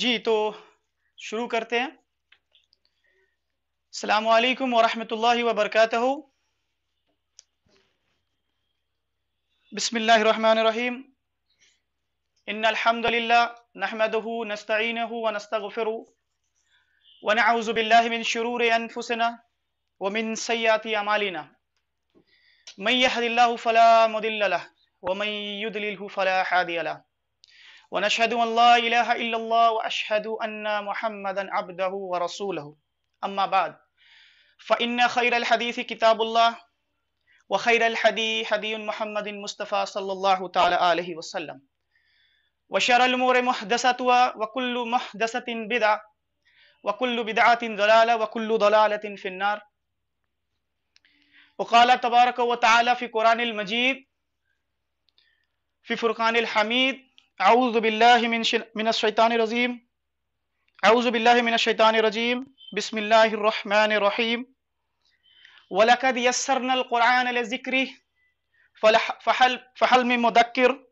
जी तो शुरू करते हैं अलैक्म वरहमतुल्लाहि वबरकातहू बिस्मिल्लाहिर रहमानिर रहीम इन्नल हम्दुलिल्लाह नहमदुहू नस्ताईनहू व नस्तगफिरुहू व नऊज़ु बिल्लाहि मिन शुरूरि अनफुसिना व मिन सय्याति अमालिना मन यहदिल्लाहु फला मुदिल्ल व मन युद्लिलहु फला हादिय लहू ونشهد أن لا إله إلا الله وأشهد أن محمدا عبده ورسوله أما بعد فإن خير الحديث كتاب الله وخير الحدي حدي محمد مصطفى صلى الله تعالى عليه وسلم وشر الأمور محدثتها وكل محدثة بدعة وكل بدعة ضلالة وكل ضلالة في النار وقال تبارك وتعالى في قرآن المجيد في فرقان الحميد أعوذ بالله من ش... من الشيطان الرجيم أعوذ بالله من الشيطان الرجيم بسم الله الرحمن الرحيم ولقد يسرنا القرآن لذكره فحل فحل من مذكر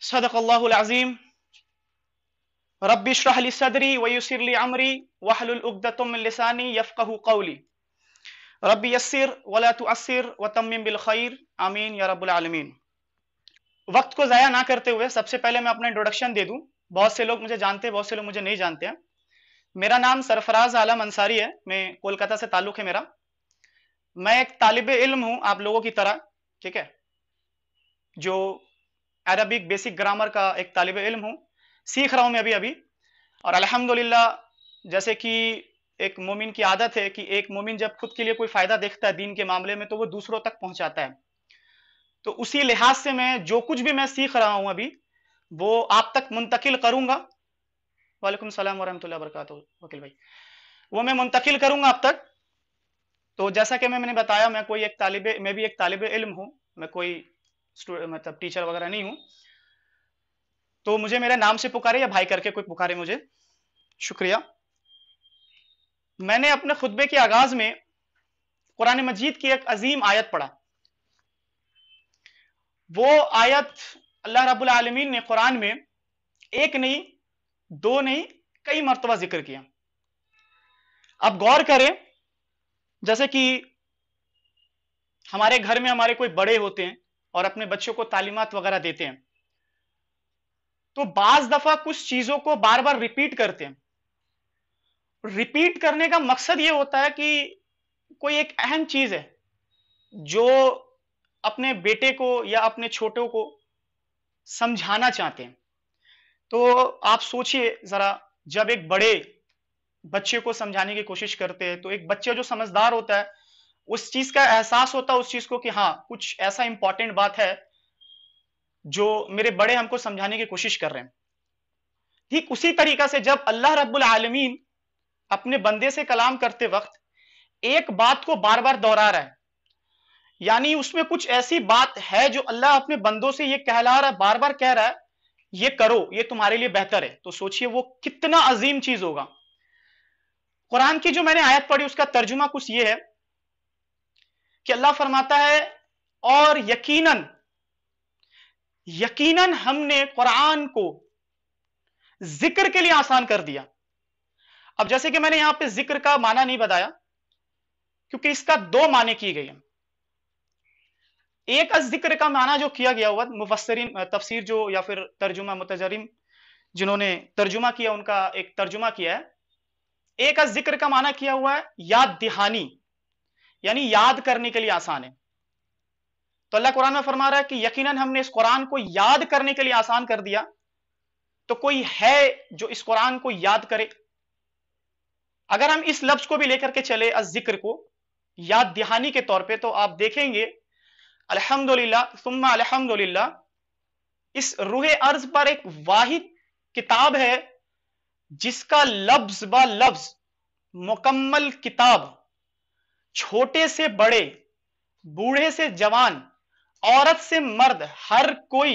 صدق الله العظيم ربي اشرح لي صدري ويسر لي أمري واحلل عقدة من لساني يفقه قولي ربي يسر ولا تؤثر وتمم بالخير آمين يا رب العالمين वक्त को जाया ना करते हुए सबसे पहले मैं अपना इंट्रोडक्शन दे दूं बहुत से लोग मुझे जानते हैं बहुत से लोग मुझे नहीं जानते हैं मेरा नाम सरफराज आलम अंसारी है मैं कोलकाता से ताल्लुक है मेरा मैं एक तालिब इल्म हूं आप लोगों की तरह ठीक है जो अरबिक बेसिक ग्रामर का एक तालिब इल्म हूँ सीख रहा हूँ मैं अभी अभी और अल्हम्दुलिल्लाह जैसे कि एक मोमिन की आदत है कि एक मोमिन जब खुद के लिए कोई फायदा देखता है दीन के मामले में तो वो दूसरों तक पहुंचाता है तो उसी लिहाज से मैं जो कुछ भी मैं सीख रहा हूं अभी वो आप तक मुंतकिल करूंगा वालेकुम सलाम वरहमतुल्ला वरकत वकील भाई वो मैं मुंतकिल करूंगा आप तक तो जैसा कि मैं मैंने बताया मैं कोई एक तालिब मैं भी एक तालिब इल्म हूं मैं कोई मतलब टीचर वगैरह नहीं हूं तो मुझे मेरे नाम से पुकारे या भाई करके कोई पुकारे मुझे शुक्रिया मैंने अपने खुतबे के आगाज में कुरान मजीद की एक अजीम आयत पढ़ा वो आयत अल्लाह रब्बुल आलमीन ने कुरान में एक नहीं दो नहीं कई मरतबा जिक्र किया अब गौर करें जैसे कि हमारे घर में हमारे कोई बड़े होते हैं और अपने बच्चों को तालीमत वगैरह देते हैं तो बाज दफा कुछ चीजों को बार बार रिपीट करते हैं रिपीट करने का मकसद यह होता है कि कोई एक अहम चीज है जो अपने बेटे को या अपने छोटों को समझाना चाहते हैं तो आप सोचिए जरा जब एक बड़े बच्चे को समझाने की कोशिश करते हैं तो एक बच्चा जो समझदार होता है उस चीज का एहसास होता है उस चीज को कि हाँ कुछ ऐसा इंपॉर्टेंट बात है जो मेरे बड़े हमको समझाने की कोशिश कर रहे हैं ठीक उसी तरीका से जब अल्लाह रब्बुल आलमीन अपने बंदे से कलाम करते वक्त एक बात को बार बार दोहरा रहा है यानी उसमें कुछ ऐसी बात है जो अल्लाह अपने बंदों से ये कहला रहा है बार बार कह रहा है ये करो ये तुम्हारे लिए बेहतर है तो सोचिए वो कितना अजीम चीज होगा कुरान की जो मैंने आयत पढ़ी उसका तर्जुमा कुछ ये है कि अल्लाह फरमाता है और यकीनन यकीनन हमने कुरान को जिक्र के लिए आसान कर दिया अब जैसे कि मैंने यहां पे जिक्र का माना नहीं बताया क्योंकि इसका दो माने की गई हैं एक जिक्र का माना जो किया गया हुआ मुफसरीन तफसीर जो या फिर तर्जुमा मुतजरिम जिन्होंने तर्जुमा किया उनका एक तर्जुमा किया है एक जिक्र का माना किया हुआ है याद दिहानी यानी याद करने के लिए आसान है तो अल्लाह कुरान में फरमा रहा है कि यकीनन हमने इस कुरान को याद करने के लिए आसान कर दिया तो कोई है जो इस कुरान को याद करे अगर हम इस लफ्ज को भी लेकर के चले जिक्र को याद दिहानी के तौर पे तो आप देखेंगे अल्हम्दुलिल्लाह सुम्मा अल्हम्दुलिल्लाह इस रूह अर्ज पर एक वाहिद किताब है जिसका लफ्ज ब लफ्ज मुकम्मल किताब छोटे से बड़े बूढ़े से जवान औरत से मर्द हर कोई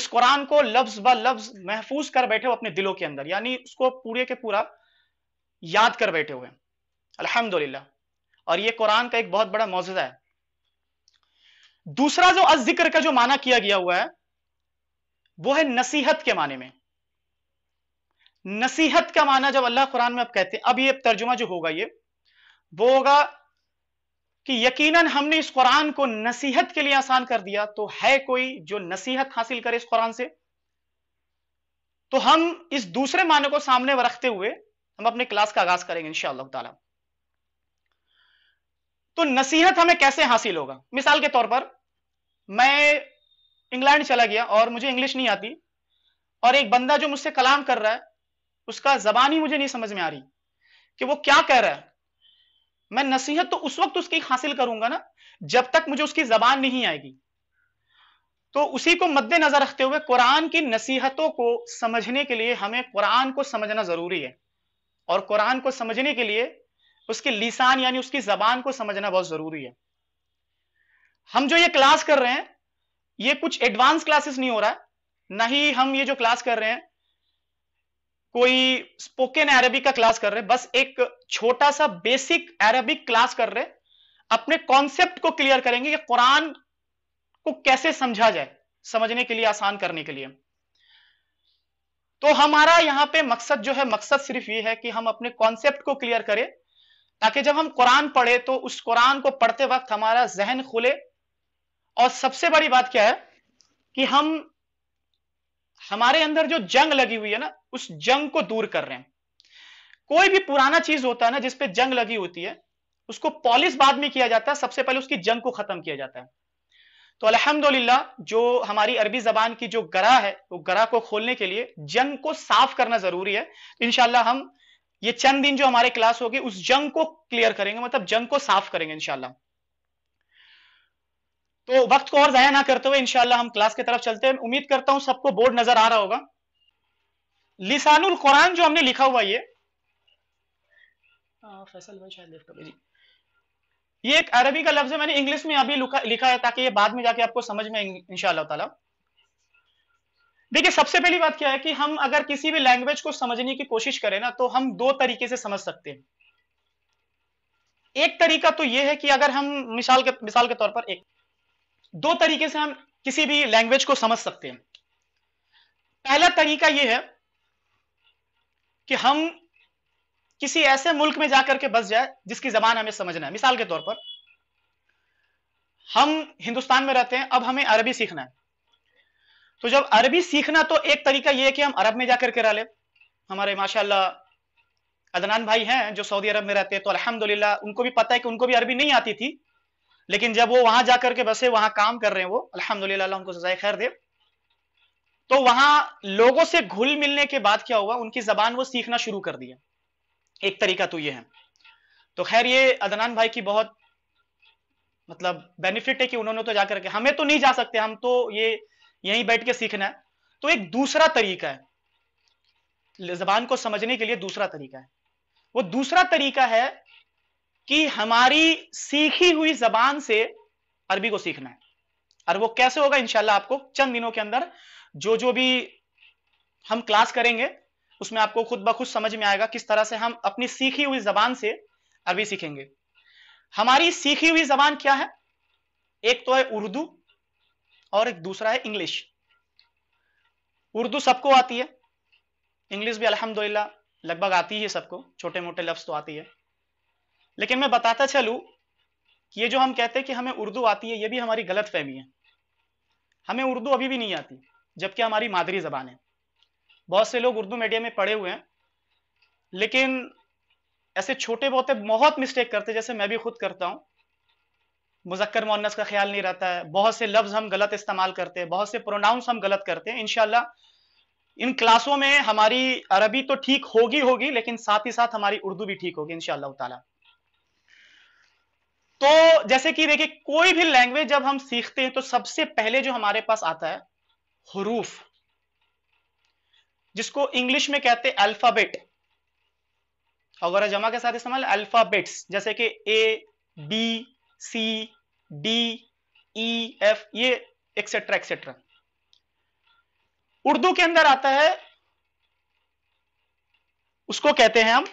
इस कुरान को लफ्ज ब लफ्ज महफूज कर बैठे हो अपने दिलों के अंदर यानी उसको पूरे के पूरा याद कर बैठे हुए हैं अल्हम्दुलिल्लाह और ये कुरान का एक बहुत बड़ा मौजदा है दूसरा जो अजिक्र का जो माना किया गया हुआ है वो है नसीहत के माने में नसीहत का माना जब अल्लाह कुरान में आप कहते हैं अब ये तर्जुमा जो होगा ये वो होगा कि यकीनन हमने इस कुरान को नसीहत के लिए आसान कर दिया तो है कोई जो नसीहत हासिल करे इस कुरान से तो हम इस दूसरे माने को सामने रखते हुए हम अपने क्लास का आगाज करेंगे इंशाल्लाह तो नसीहत हमें कैसे हासिल होगा मिसाल के तौर पर मैं इंग्लैंड चला गया और मुझे इंग्लिश नहीं आती और एक बंदा जो मुझसे कलाम कर रहा है उसका जबान ही मुझे नहीं समझ में आ रही कि वो क्या कह रहा है मैं नसीहत तो उस वक्त उसकी हासिल करूंगा ना जब तक मुझे उसकी जबान नहीं आएगी तो उसी को मद्देनजर रखते हुए कुरान की नसीहतों को समझने के लिए हमें कुरान को समझना जरूरी है और कुरान को समझने के लिए उसके लिसान यानी उसकी जबान को समझना बहुत जरूरी है हम जो ये क्लास कर रहे हैं ये कुछ एडवांस क्लासेस नहीं हो रहा है ना ही हम ये जो क्लास कर रहे हैं कोई स्पोकन अरबी का क्लास कर रहे हैं बस एक छोटा सा बेसिक अरबिक क्लास कर रहे हैं अपने कॉन्सेप्ट को क्लियर करेंगे कि कुरान को कैसे समझा जाए समझने के लिए आसान करने के लिए तो हमारा यहां पे मकसद जो है मकसद सिर्फ ये है कि हम अपने कॉन्सेप्ट को क्लियर करें ताकि जब हम कुरान पढ़े तो उस कुरान को पढ़ते वक्त हमारा जहन खुले और सबसे बड़ी बात क्या है कि हम हमारे अंदर जो जंग लगी हुई है ना उस जंग को दूर कर रहे हैं कोई भी पुराना चीज होता है ना जिसपे जंग लगी होती है उसको पॉलिश बाद में किया जाता है सबसे पहले उसकी जंग को खत्म किया जाता है तो अलहमदुल्ला जो हमारी अरबी जबान की जो गरा है वो तो गरा को खोलने के लिए जंग को साफ करना जरूरी है तो इनशाला हम ये चंद दिन जो हमारे क्लास होगी उस जंग को क्लियर करेंगे मतलब जंग को साफ करेंगे इनशाला तो वक्त को और जया ना करते हुए इनशाला हम क्लास की तरफ चलते हैं उम्मीद करता हूं सबको बोर्ड नजर आ रहा होगा लिसानुल कुरान जो हमने लिखा हुआ ये फैसल भाई शायद लेफ्ट जी ये एक अरबी का लफ्ज है मैंने इंग्लिश में अभी लिखा है ताकि ये बाद में जाके आपको समझ में इनशाला ताला देखिए सबसे पहली बात क्या है कि हम अगर किसी भी लैंग्वेज को समझने की कोशिश करें ना तो हम दो तरीके से समझ सकते हैं एक तरीका तो ये है कि अगर हम मिसाल के मिसाल के तौर पर एक दो तरीके से हम किसी भी लैंग्वेज को समझ सकते हैं पहला तरीका यह है कि हम किसी ऐसे मुल्क में जाकर के बस जाए जिसकी जबान हमें समझना है मिसाल के तौर पर हम हिंदुस्तान में रहते हैं अब हमें अरबी सीखना है तो जब अरबी सीखना तो एक तरीका यह है कि हम अरब में जाकर के रह ले हमारे माशाल्लाह अदनान भाई हैं जो सऊदी अरब में रहते हैं तो अल्हम्दुलिल्लाह उनको भी पता है कि उनको भी अरबी नहीं आती थी लेकिन जब वो वहां जाकर के बसे वहां काम कर रहे हैं वो अल्हम्दुलिल्लाह उनको सजाए खैर दे तो वहां लोगों से घुल मिलने के बाद क्या हुआ उनकी जबान वो सीखना शुरू कर दिया एक तरीका तो ये है तो खैर ये अदनान भाई की बहुत मतलब बेनिफिट है कि उन्होंने तो जाकर के हमें तो नहीं जा सकते हम तो ये यहीं बैठ के सीखना है तो एक दूसरा तरीका है जबान को समझने के लिए दूसरा तरीका है वो दूसरा तरीका है कि हमारी सीखी हुई जबान से अरबी को सीखना है और वो कैसे होगा इंशाल्लाह आपको चंद दिनों के अंदर जो जो भी हम क्लास करेंगे उसमें आपको खुद ब खुद समझ में आएगा किस तरह से हम अपनी सीखी हुई जबान से अरबी सीखेंगे हमारी सीखी हुई जबान क्या है एक तो है उर्दू और एक दूसरा है इंग्लिश उर्दू सबको आती है इंग्लिश भी अल्हम्दुलिल्लाह लगभग आती है सबको छोटे मोटे लफ्ज तो आती है लेकिन मैं बताता चलू कि ये जो हम कहते हैं कि हमें उर्दू आती है ये भी हमारी गलत फहमी है हमें उर्दू अभी भी नहीं आती जबकि हमारी मादरी जबान है बहुत से लोग उर्दू मीडियम में पढ़े हुए हैं लेकिन ऐसे छोटे बहुत बहुत मिस्टेक करते जैसे मैं भी खुद करता हूँ मुजक्कर मोनस का ख्याल नहीं रहता है बहुत से लफ्ज हम गलत इस्तेमाल करते हैं बहुत से प्रोनाउंस हम गलत करते हैं इनशाला इन क्लासों में हमारी अरबी तो ठीक होगी होगी लेकिन साथ ही साथ हमारी उर्दू भी ठीक होगी इनशाला तो जैसे कि देखिए कोई भी लैंग्वेज जब हम सीखते हैं तो सबसे पहले जो हमारे पास आता है हरूफ जिसको इंग्लिश में कहते हैं अल्फाबेट अगर जमा के साथ इस्तेमाल अल्फाबेट्स जैसे कि A B C D E F ये एक्सेट्रा एक्सेट्रा उर्दू के अंदर आता है उसको कहते हैं हम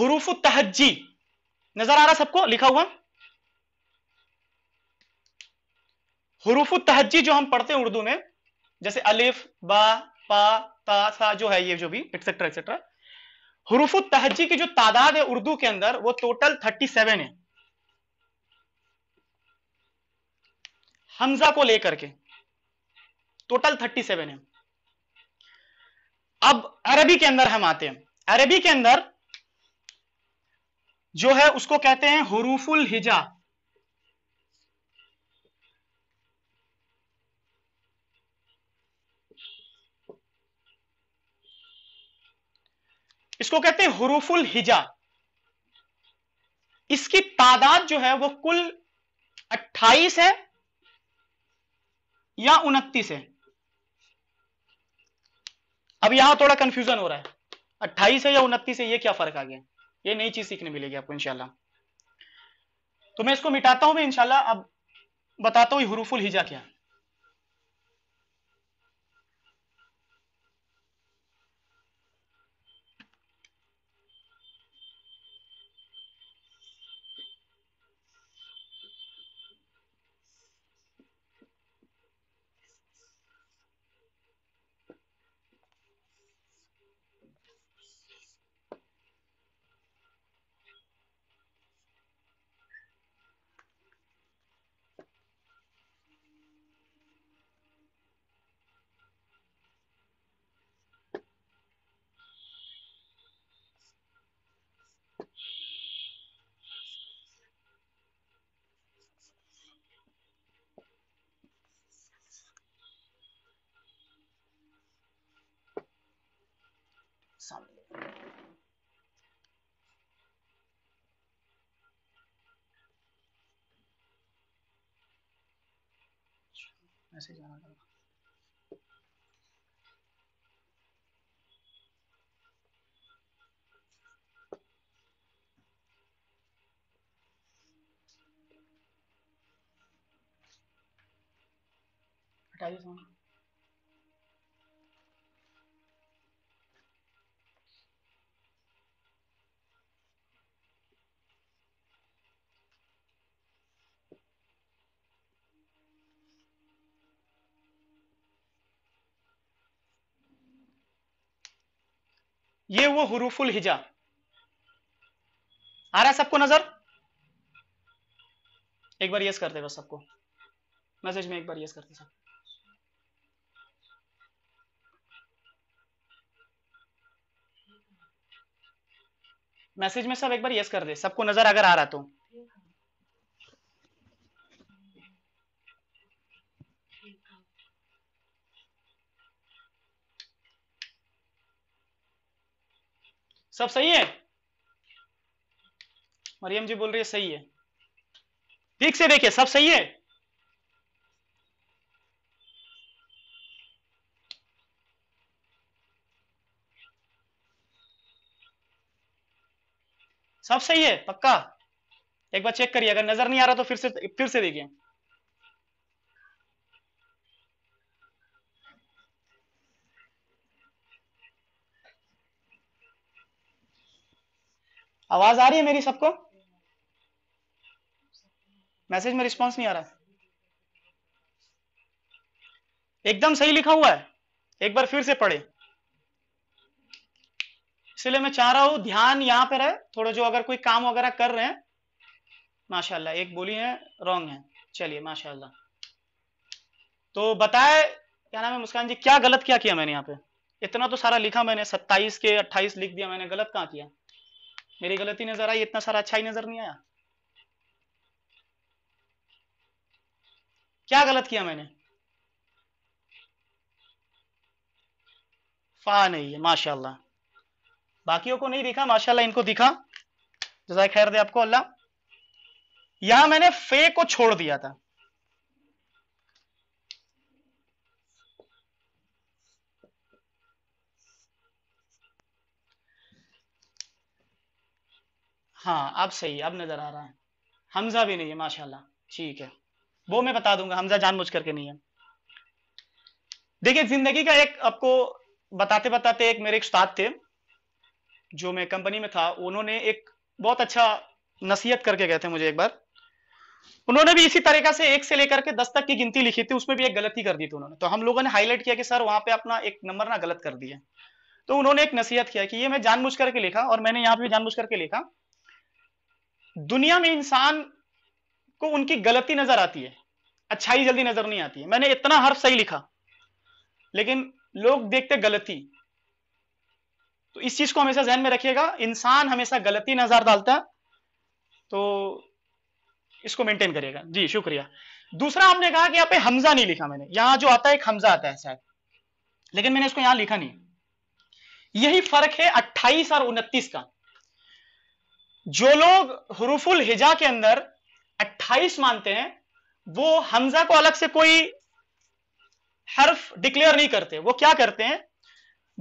हरूफ तहजी नजर आ रहा सबको लिखा हुआ हरूफ तहजी जो हम पढ़ते हैं उर्दू में जैसे अलिफ बा पा ता सा जो है ये जो भी एक्सेट्रा एक्सेट्रा हरूफ तहजी की जो तादाद है उर्दू के अंदर वो टोटल 37 है हमजा को लेकर के टोटल 37 है अब अरबी के अंदर हम आते हैं अरबी के अंदर जो है उसको कहते हैं हरूफुल हिजा इसको कहते हैं हरूफुल हिजा इसकी तादाद जो है वो कुल 28 है या 29 है अब यहां थोड़ा कंफ्यूजन हो रहा है 28 है या 29 है ये क्या फर्क आ गया ये नई चीज सीखने मिलेगी आपको इनशाला तो मैं इसको मिटाता हूं मैं इनशाला अब बताता हूँ हरूफुल हिजा क्या मैसेज आना लगा हटाइए सामने ये वो हरूफुल हिजा आ रहा है सबको नजर एक बार यस दे बस सबको मैसेज में एक बार यस दे सब मैसेज में सब एक बार यस कर दे सबको नजर अगर आ रहा तो सब सही है मरियम जी बोल रही है सही है ठीक से देखिए सब सही है सब सही है पक्का एक बार चेक करिए अगर नजर नहीं आ रहा तो फिर से फिर से देखिए आवाज आ रही है मेरी सबको मैसेज में रिस्पांस नहीं आ रहा एकदम सही लिखा हुआ है एक बार फिर से पढ़े इसलिए मैं चाह रहा हूं ध्यान यहां पर है थोड़ा जो अगर कोई काम वगैरह कर रहे हैं माशाल्लाह एक बोली है रॉन्ग है चलिए माशाल्लाह तो बताए क्या नाम है मुस्कान जी क्या गलत क्या किया मैंने यहाँ पे इतना तो सारा लिखा मैंने सत्ताईस के अट्ठाईस लिख दिया मैंने गलत कहाँ किया मेरी गलती नजर आई इतना सारा अच्छा ही नजर नहीं आया क्या गलत किया मैंने फा नहीं है माशाल्लाह बाकियों को नहीं दिखा माशाल्लाह इनको दिखा जजाय खैर दे आपको अल्लाह यहां मैंने फे को छोड़ दिया था हाँ अब सही है अब नजर आ रहा है हमजा भी नहीं है माशाल्लाह ठीक है वो मैं बता दूंगा हमजा जानबूझ करके नहीं है देखिए जिंदगी का एक आपको बताते बताते एक मेरे एक उस्ताद थे जो मैं कंपनी में था उन्होंने एक बहुत अच्छा नसीहत करके गए थे मुझे एक बार उन्होंने भी इसी तरीका से एक से लेकर के दस तक की गिनती लिखी थी उसमें भी एक गलती कर दी थी उन्होंने तो हम लोगों ने हाईलाइट किया कि सर वहां पे अपना एक नंबर ना गलत कर दिया तो उन्होंने एक नसीहत किया कि ये मैं जानबूझ करके लिखा और मैंने यहाँ पे भी जानबूझ करके लिखा दुनिया में इंसान को उनकी गलती नजर आती है अच्छाई जल्दी नजर नहीं आती है मैंने इतना हर्फ सही लिखा लेकिन लोग देखते गलती तो इस चीज को हमेशा जहन में रखिएगा इंसान हमेशा गलती नजर डालता है तो इसको मेंटेन करेगा जी शुक्रिया दूसरा आपने कहा कि यहाँ पे हमजा नहीं लिखा मैंने यहां जो आता है एक हमजा आता है शायद लेकिन मैंने इसको यहां लिखा नहीं यही फर्क है अट्ठाईस और उनतीस का जो लोग हरूफुल हिजा के अंदर 28 मानते हैं वो हमजा को अलग से कोई हर्फ डिक्लेयर नहीं करते वो क्या करते हैं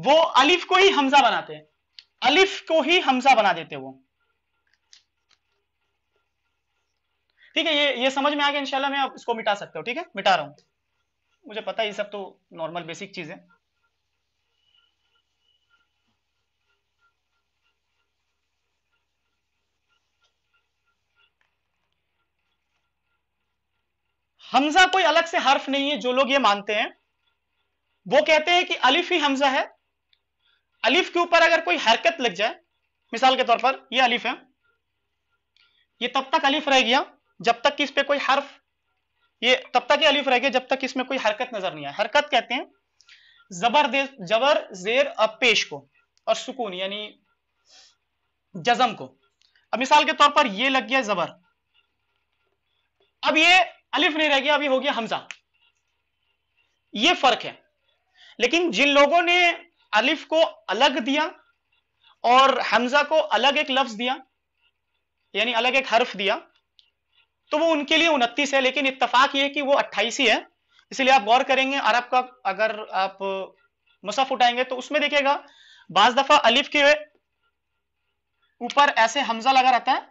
वो अलिफ को ही हमजा बनाते हैं अलिफ को ही हमजा बना देते वो ठीक है ये ये समझ में आ गया इंशाल्लाह मैं अब इसको मिटा सकता हूं ठीक है मिटा रहा हूं मुझे पता है ये सब तो नॉर्मल बेसिक चीज है हमजा कोई अलग से हर्फ नहीं है जो लोग ये मानते हैं वो कहते हैं कि अलिफ ही हमजा है अलिफ के ऊपर अगर कोई हरकत लग जाए मिसाल के तौर पर ये अलिफ है ये तब तक अलिफ रह गया जब तक कि इस पर कोई हर्फ ये तब तक ही अलिफ रह गया जब तक इसमें कोई हरकत नजर नहीं आए हरकत कहते हैं दे जबर जेर अब पेश को और सुकून यानी जजम को अब मिसाल के तौर पर ये लग गया जबर अब ये अलिफ नहीं रह गया अभी हो गया हमजा ये फर्क है लेकिन जिन लोगों ने अलिफ को अलग दिया और हमजा को अलग एक लफ्ज दिया यानी अलग एक हर्फ दिया तो वो उनके लिए उनतीस है लेकिन इतफाक ये कि वो अट्ठाईस ही है इसलिए आप गौर करेंगे अरब का अगर आप मुसफ उठाएंगे तो उसमें देखिएगा बाज दफा अलिफ के ऊपर ऐसे हमजा लगा रहता है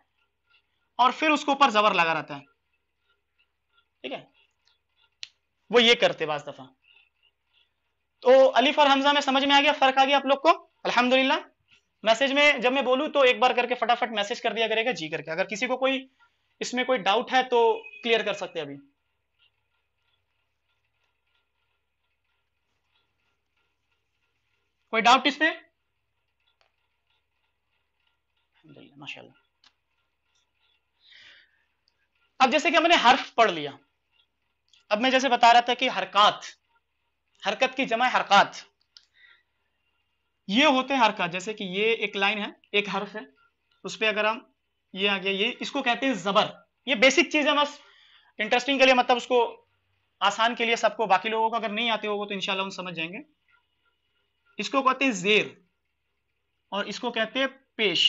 और फिर उसके ऊपर जबर लगा रहता है ठीक है वो ये करते बाज दफा तो अलीफ और हमजा में समझ में आ गया फर्क आ गया आप लोग को अल्हम्दुलिल्लाह मैसेज में जब मैं बोलूं तो एक बार करके फटाफट मैसेज कर दिया करेगा जी करके अगर किसी को कोई इसमें कोई डाउट है तो क्लियर कर सकते अभी कोई डाउट इसमें माशाल्लाह अब जैसे कि हमने हर्फ पढ़ लिया अब मैं जैसे बता रहा था कि हरकत हरकत की जमा हरकत ये होते हैं हरकत जैसे कि ये एक लाइन है एक हर्फ है उस पर अगर हम ये आ गया ये इसको कहते हैं जबर ये बेसिक चीज है बस इंटरेस्टिंग के लिए मतलब उसको आसान के लिए सबको बाकी लोगों को अगर नहीं आते हो तो इनशाला हम समझ जाएंगे इसको कहते हैं जेर और इसको कहते हैं पेश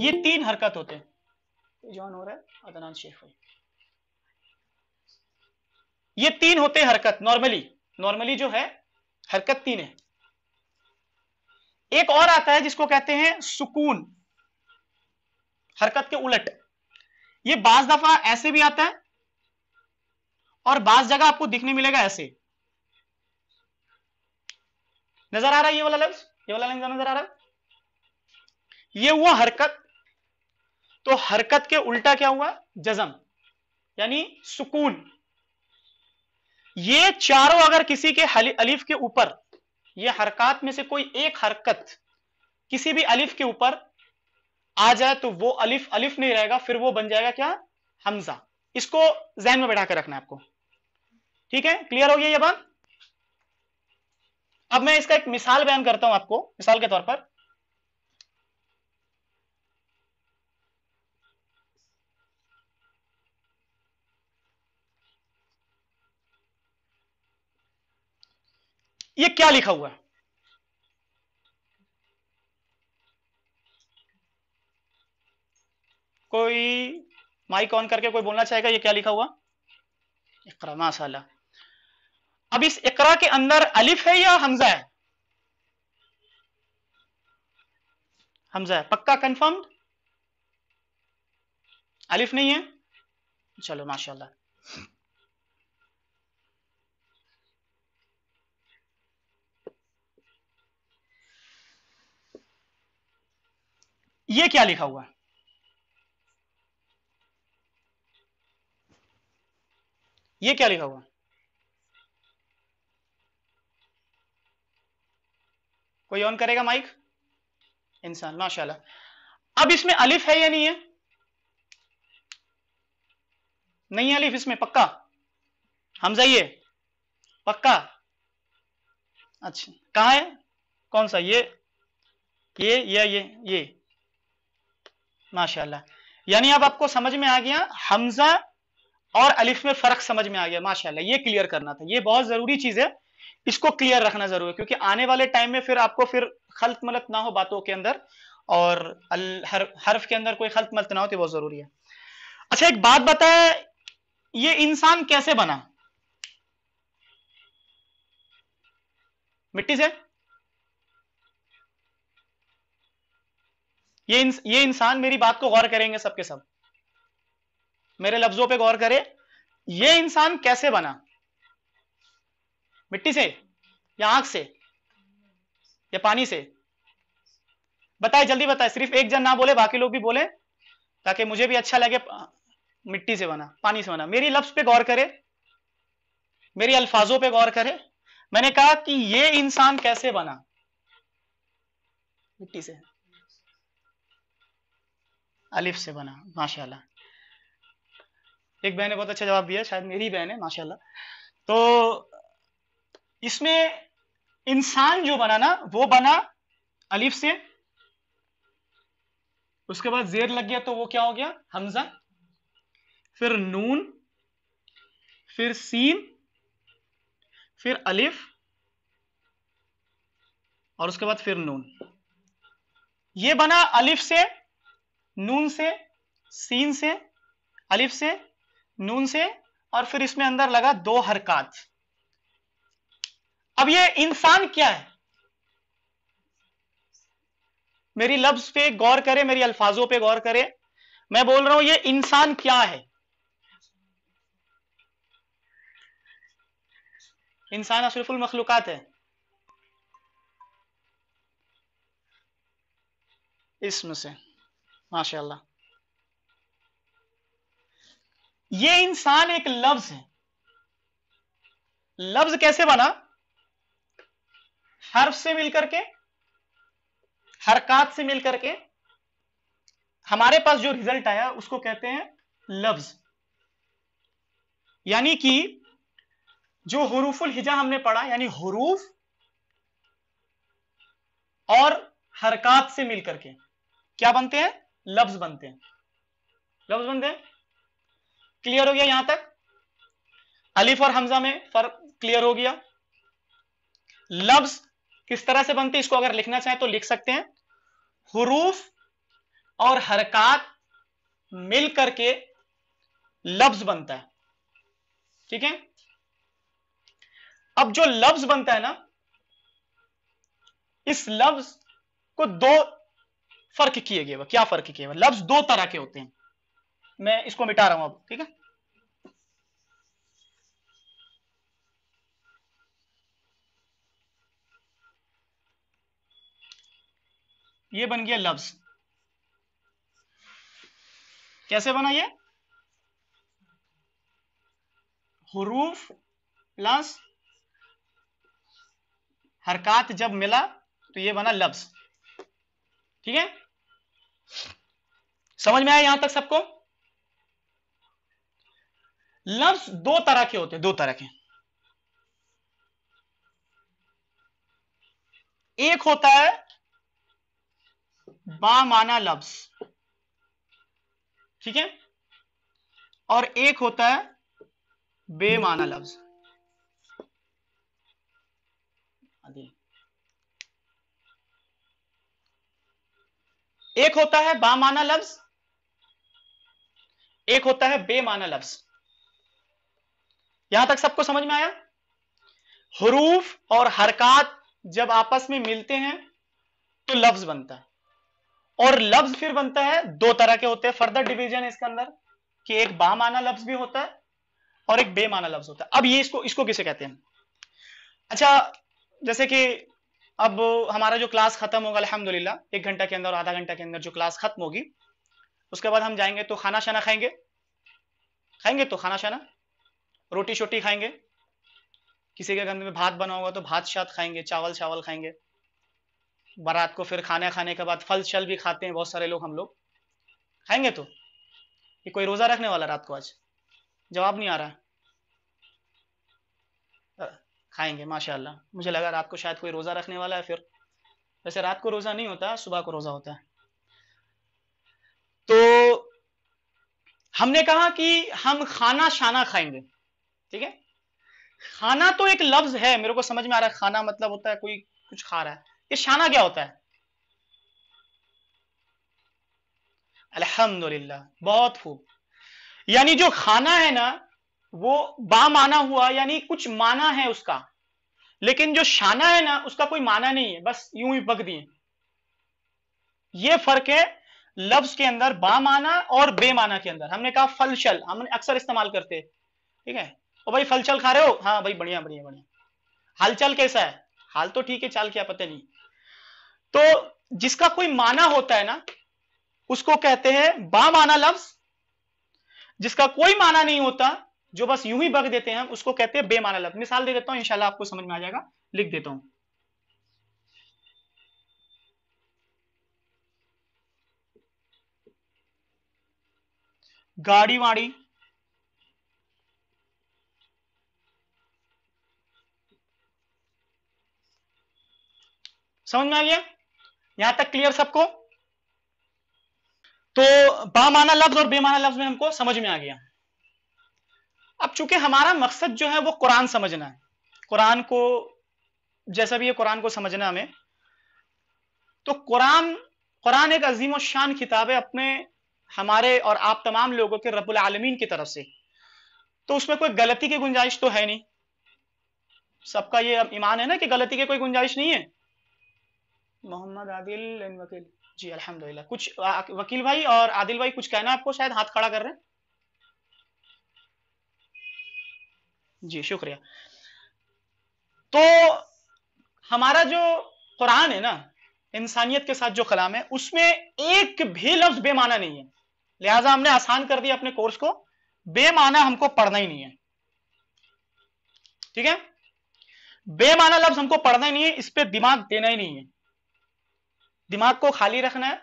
ये तीन हरकत होते हैं जॉन हो रहा है अदनान शेख ये तीन होते हैं हरकत नॉर्मली नॉर्मली जो है हरकत तीन है एक और आता है जिसको कहते हैं सुकून हरकत के उलट ये बाज दफा ऐसे भी आता है और बाज जगह आपको दिखने मिलेगा ऐसे नजर आ रहा है ये वाला लफ्ज ये वाला लफ्ज नजर आ रहा है ये हुआ हरकत तो हरकत के उल्टा क्या हुआ जजम यानी सुकून ये चारों अगर किसी के अलिफ के ऊपर ये हरकत में से कोई एक हरकत किसी भी अलिफ के ऊपर आ जाए तो वो अलिफ अलिफ नहीं रहेगा फिर वो बन जाएगा क्या हमजा इसको जहन में बैठा कर रखना है आपको ठीक है क्लियर हो गया ये बात अब मैं इसका एक मिसाल बयान करता हूं आपको मिसाल के तौर पर ये क्या लिखा हुआ है कोई माइक ऑन करके कोई बोलना चाहेगा ये क्या लिखा हुआ इकरा माशाला अब इस इकरा के अंदर अलिफ है या हमजा है हमजा है पक्का कंफर्म अलिफ नहीं है चलो माशाल्लाह ये क्या लिखा हुआ है ये क्या लिखा हुआ कोई ऑन करेगा माइक इंसान माशाल्लाह अब इसमें अलिफ है या नहीं है नहीं है अलिफ इसमें पक्का हम जाइए पक्का अच्छा कहा है कौन सा ये ये या ये ये माशाल्लाह यानी अब आपको समझ में आ गया हमजा और अलिफ में फर्क समझ में आ गया माशाल्लाह ये क्लियर करना था ये बहुत जरूरी चीज है इसको क्लियर रखना जरूरी है क्योंकि आने वाले टाइम में फिर आपको फिर खल्त मलत ना हो बातों के अंदर और अल, हर, हर्फ के अंदर कोई खल्त मलत ना हो तो बहुत जरूरी है अच्छा एक बात बताए ये इंसान कैसे बना मिट्टी से ये इन, ये इंसान मेरी बात को गौर करेंगे सबके सब मेरे लफ्जों पे गौर करे ये इंसान कैसे बना मिट्टी से या आंख से या पानी से बताए जल्दी बताए सिर्फ एक जन ना बोले बाकी लोग भी बोले ताकि मुझे भी अच्छा लगे मिट्टी से बना पानी से बना मेरी लफ्ज पे गौर करे मेरी अल्फाजों पे गौर करे मैंने कहा कि ये इंसान कैसे बना मिट्टी से अलिफ से बना माशाल्लाह एक बहन ने बहुत अच्छा जवाब दिया शायद मेरी बहन है माशाल्लाह तो इसमें इंसान जो बना ना वो बना अलिफ से उसके बाद जेर लग गया तो वो क्या हो गया हमजा फिर नून फिर सीन फिर अलिफ और उसके बाद फिर नून ये बना अलिफ से नून से सीन से अलिफ से नून से और फिर इसमें अंदर लगा दो हरकत अब ये इंसान क्या है मेरी लफ्ज पे गौर करे मेरी अल्फाजों पे गौर करे मैं बोल रहा हूं ये इंसान क्या है इंसान अशरफुल मखलूकत है इसमें से माशाल्लाह ये इंसान एक लफ्ज है लफ्ज कैसे बना हर्फ से मिलकर के हरकत से मिलकर के हमारे पास जो रिजल्ट आया उसको कहते हैं लफ्ज यानी कि जो हरूफुल हिजा हमने पढ़ा यानी हरूफ और हरकत से मिलकर के क्या बनते हैं लफ्ज बनते हैं लफ्ज बनते हैं क्लियर हो गया यहां तक अलिफ और हमजा में फर्क क्लियर हो गया लफ्ज किस तरह से बनते हैं इसको अगर लिखना चाहे तो लिख सकते हैं हरूफ और हरकत मिल करके लफ्ज बनता है ठीक है अब जो लफ्ज बनता है ना इस लफ्ज को दो फर्क किए गए क्या फर्क किए लफ्ज दो तरह के होते हैं मैं इसको मिटा रहा हूं अब ठीक है ये बन गया लफ्ज कैसे बना ये हरूफ प्लस हरकत जब मिला तो ये बना लफ्ज ठीक है समझ में आया यहां तक सबको लफ्ज दो तरह के होते हैं दो तरह के एक होता है बामाना लफ्ज ठीक है और एक होता है बेमाना लफ्ज एक होता है बामाना लफ्ज एक होता है बेमाना लफ्ज यहां तक सबको समझ में आया हरूफ और हरकत जब आपस में मिलते हैं तो लफ्ज बनता है और लफ्ज फिर बनता है दो तरह के होते हैं फर्दर डिवीजन है इसके अंदर कि एक बामाना लफ्ज भी होता है और एक बेमाना लफ्ज होता है अब ये इसको इसको किसे कहते हैं अच्छा जैसे कि अब हमारा जो क्लास खत्म होगा अलहमदुल्ला एक घंटा के अंदर और आधा घंटा के अंदर जो क्लास खत्म होगी उसके बाद हम जाएंगे तो खाना शाना खाएंगे खाएंगे तो खाना शाना रोटी शोटी खाएंगे किसी के घर में भात बना होगा तो भात शात खाएंगे चावल चावल खाएंगे बारात को फिर खाना खाने के बाद फल शल भी खाते हैं बहुत सारे लोग हम लोग खाएंगे तो ये कोई रोजा रखने वाला रात को आज जवाब नहीं आ रहा है खाएंगे माशाल्लाह मुझे लगा रात को शायद कोई रोज़ा रखने वाला है फिर वैसे रात को रोज़ा नहीं होता सुबह को रोज़ा होता है तो हमने कहा कि हम खाना शाना खाएंगे ठीक है खाना तो एक लफ्ज है मेरे को समझ में आ रहा है खाना मतलब होता है कोई कुछ खा रहा है ये शाना क्या होता है अल्हम्दुलिल्लाह बहुत खूब यानी जो खाना है ना वो बा माना हुआ यानी कुछ माना है उसका लेकिन जो शाना है ना उसका कोई माना नहीं है बस यूं ही बग दिए ये फर्क है लफ्ज के अंदर बा माना और बेमाना के अंदर हमने कहा फलशल हम अक्सर इस्तेमाल करते ठीक है ओ भाई फलचल खा रहे हो हाँ भाई बढ़िया बढ़िया बढ़िया हालचल कैसा है हाल तो ठीक है चाल क्या पता नहीं तो जिसका कोई माना होता है ना उसको कहते हैं बा माना लफ्ज जिसका कोई माना नहीं होता जो बस यूं ही बग देते हैं उसको कहते हैं बेमाना लफ्ज मिसाल दे देता हूं इंशाल्लाह आपको समझ में आ जाएगा लिख देता हूं गाड़ी वाड़ी समझ में आ गया यहां तक क्लियर सबको तो बामाना लफ्ज और बेमाना लफ्ज में हमको समझ में आ गया अब चूंकि हमारा मकसद जो है वो कुरान समझना है कुरान को जैसा भी है कुरान को समझना हमें तो कुरान कुरान एक अजीम और शान किताब है अपने हमारे और आप तमाम लोगों के रब्बुल आलमीन की तरफ से तो उसमें कोई गलती की गुंजाइश तो है नहीं सबका ये ईमान है ना कि गलती की कोई गुंजाइश नहीं है मोहम्मद आदिल वकील जी अल्हम्दुलिल्लाह कुछ वकील भाई और आदिल भाई कुछ कहना आपको शायद हाथ खड़ा कर रहे हैं जी शुक्रिया तो हमारा जो कुरान है ना इंसानियत के साथ जो कलाम है उसमें एक भी लफ्ज बेमाना नहीं है लिहाजा हमने आसान कर दिया अपने कोर्स को बेमाना हमको पढ़ना ही नहीं है ठीक है बेमाना लफ्ज हमको पढ़ना ही नहीं है इस पर दिमाग देना ही नहीं है दिमाग को खाली रखना है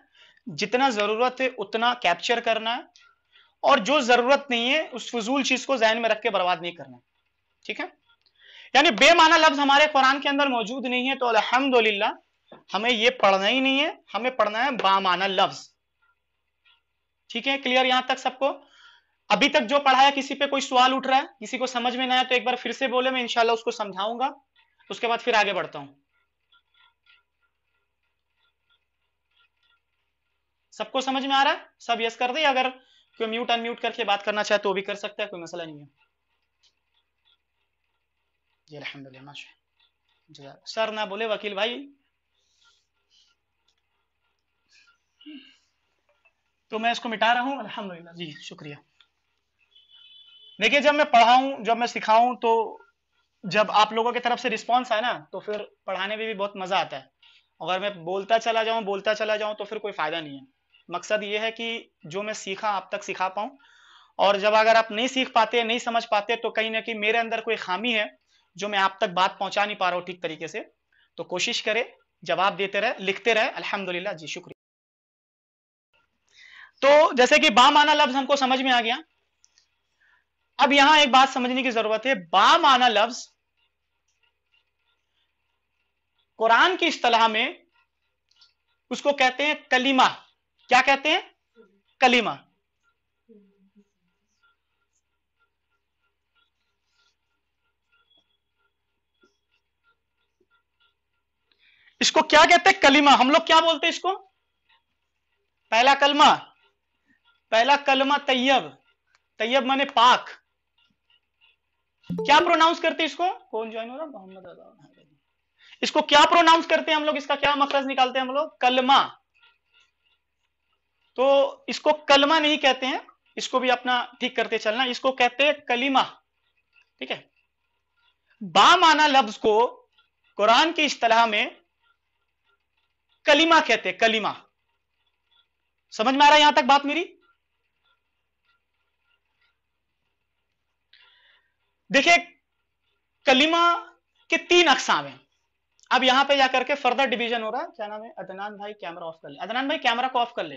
जितना जरूरत है उतना कैप्चर करना है और जो जरूरत नहीं है उस फजूल चीज को जहन में रख के बर्बाद नहीं करना है ठीक है यानी बेमाना लफ्ज हमारे कुरान के अंदर मौजूद नहीं है तो अलहमदुल्ला हमें ये पढ़ना ही नहीं है हमें पढ़ना है बामाना लफ्ज ठीक है क्लियर यहां तक सबको अभी तक जो पढ़ाया किसी पे कोई सवाल उठ रहा है किसी को समझ में ना आया तो एक बार फिर से बोले मैं इंशाल्लाह उसको समझाऊंगा उसके बाद फिर आगे बढ़ता हूं सबको समझ में आ रहा है सब यस कर दे अगर कोई म्यूट अनम्यूट करके बात करना चाहे तो भी कर सकता है कोई मसला नहीं है जी अलहमदिल्ला माशा सर ना बोले वकील भाई तो मैं इसको मिटा रहा हूँ अलहमदिल्ला जी शुक्रिया देखिए जब मैं पढ़ाऊँ जब मैं सिखाऊँ तो जब आप लोगों की तरफ से रिस्पॉन्स आए ना तो फिर पढ़ाने में भी बहुत मजा आता है अगर मैं बोलता चला जाऊँ बोलता चला जाऊँ तो फिर कोई फायदा नहीं है मकसद ये है कि जो मैं सीखा आप तक सिखा पाऊँ और जब अगर आप नहीं सीख पाते नहीं समझ पाते तो कहीं ना कहीं मेरे अंदर कोई खामी है जो मैं आप तक बात पहुंचा नहीं पा रहा हूँ ठीक तरीके से तो कोशिश करें जवाब देते रहे लिखते रहे अल्हम्दुलिल्लाह जी शुक्रिया तो जैसे कि बा माना लफ्ज हमको समझ में आ गया अब यहां एक बात समझने की जरूरत है बा माना लफ्ज कुरान की इस्तलाह में उसको कहते हैं कलीमा क्या कहते हैं कलीमा इसको क्या कहते हैं कलिमा हम लोग क्या बोलते हैं इसको पहला कलमा पहला कलमा तैयब तैयब माने पाक क्या प्रोनाउंस करते हैं इसको कौन ज्वाइन हो रहा मोहम्मद इसको क्या प्रोनाउंस करते हैं हम लोग इसका क्या मखरज निकालते हैं हम लोग कलमा तो इसको कलमा नहीं कहते हैं इसको भी अपना ठीक करते चलना इसको कहते हैं कलिमा ठीक है बा माना लफ्ज को कुरान की इस्तलाह में कलिमा कहते हैं कलिमा समझ में आ रहा है यहां तक बात मेरी देखिए कलिमा के तीन अकसाम हैं अब यहां पे जाकर के फर्दर डिवीजन हो रहा है क्या नाम है अदनान भाई कैमरा ऑफ कर ले अदनान भाई कैमरा को ऑफ कर ले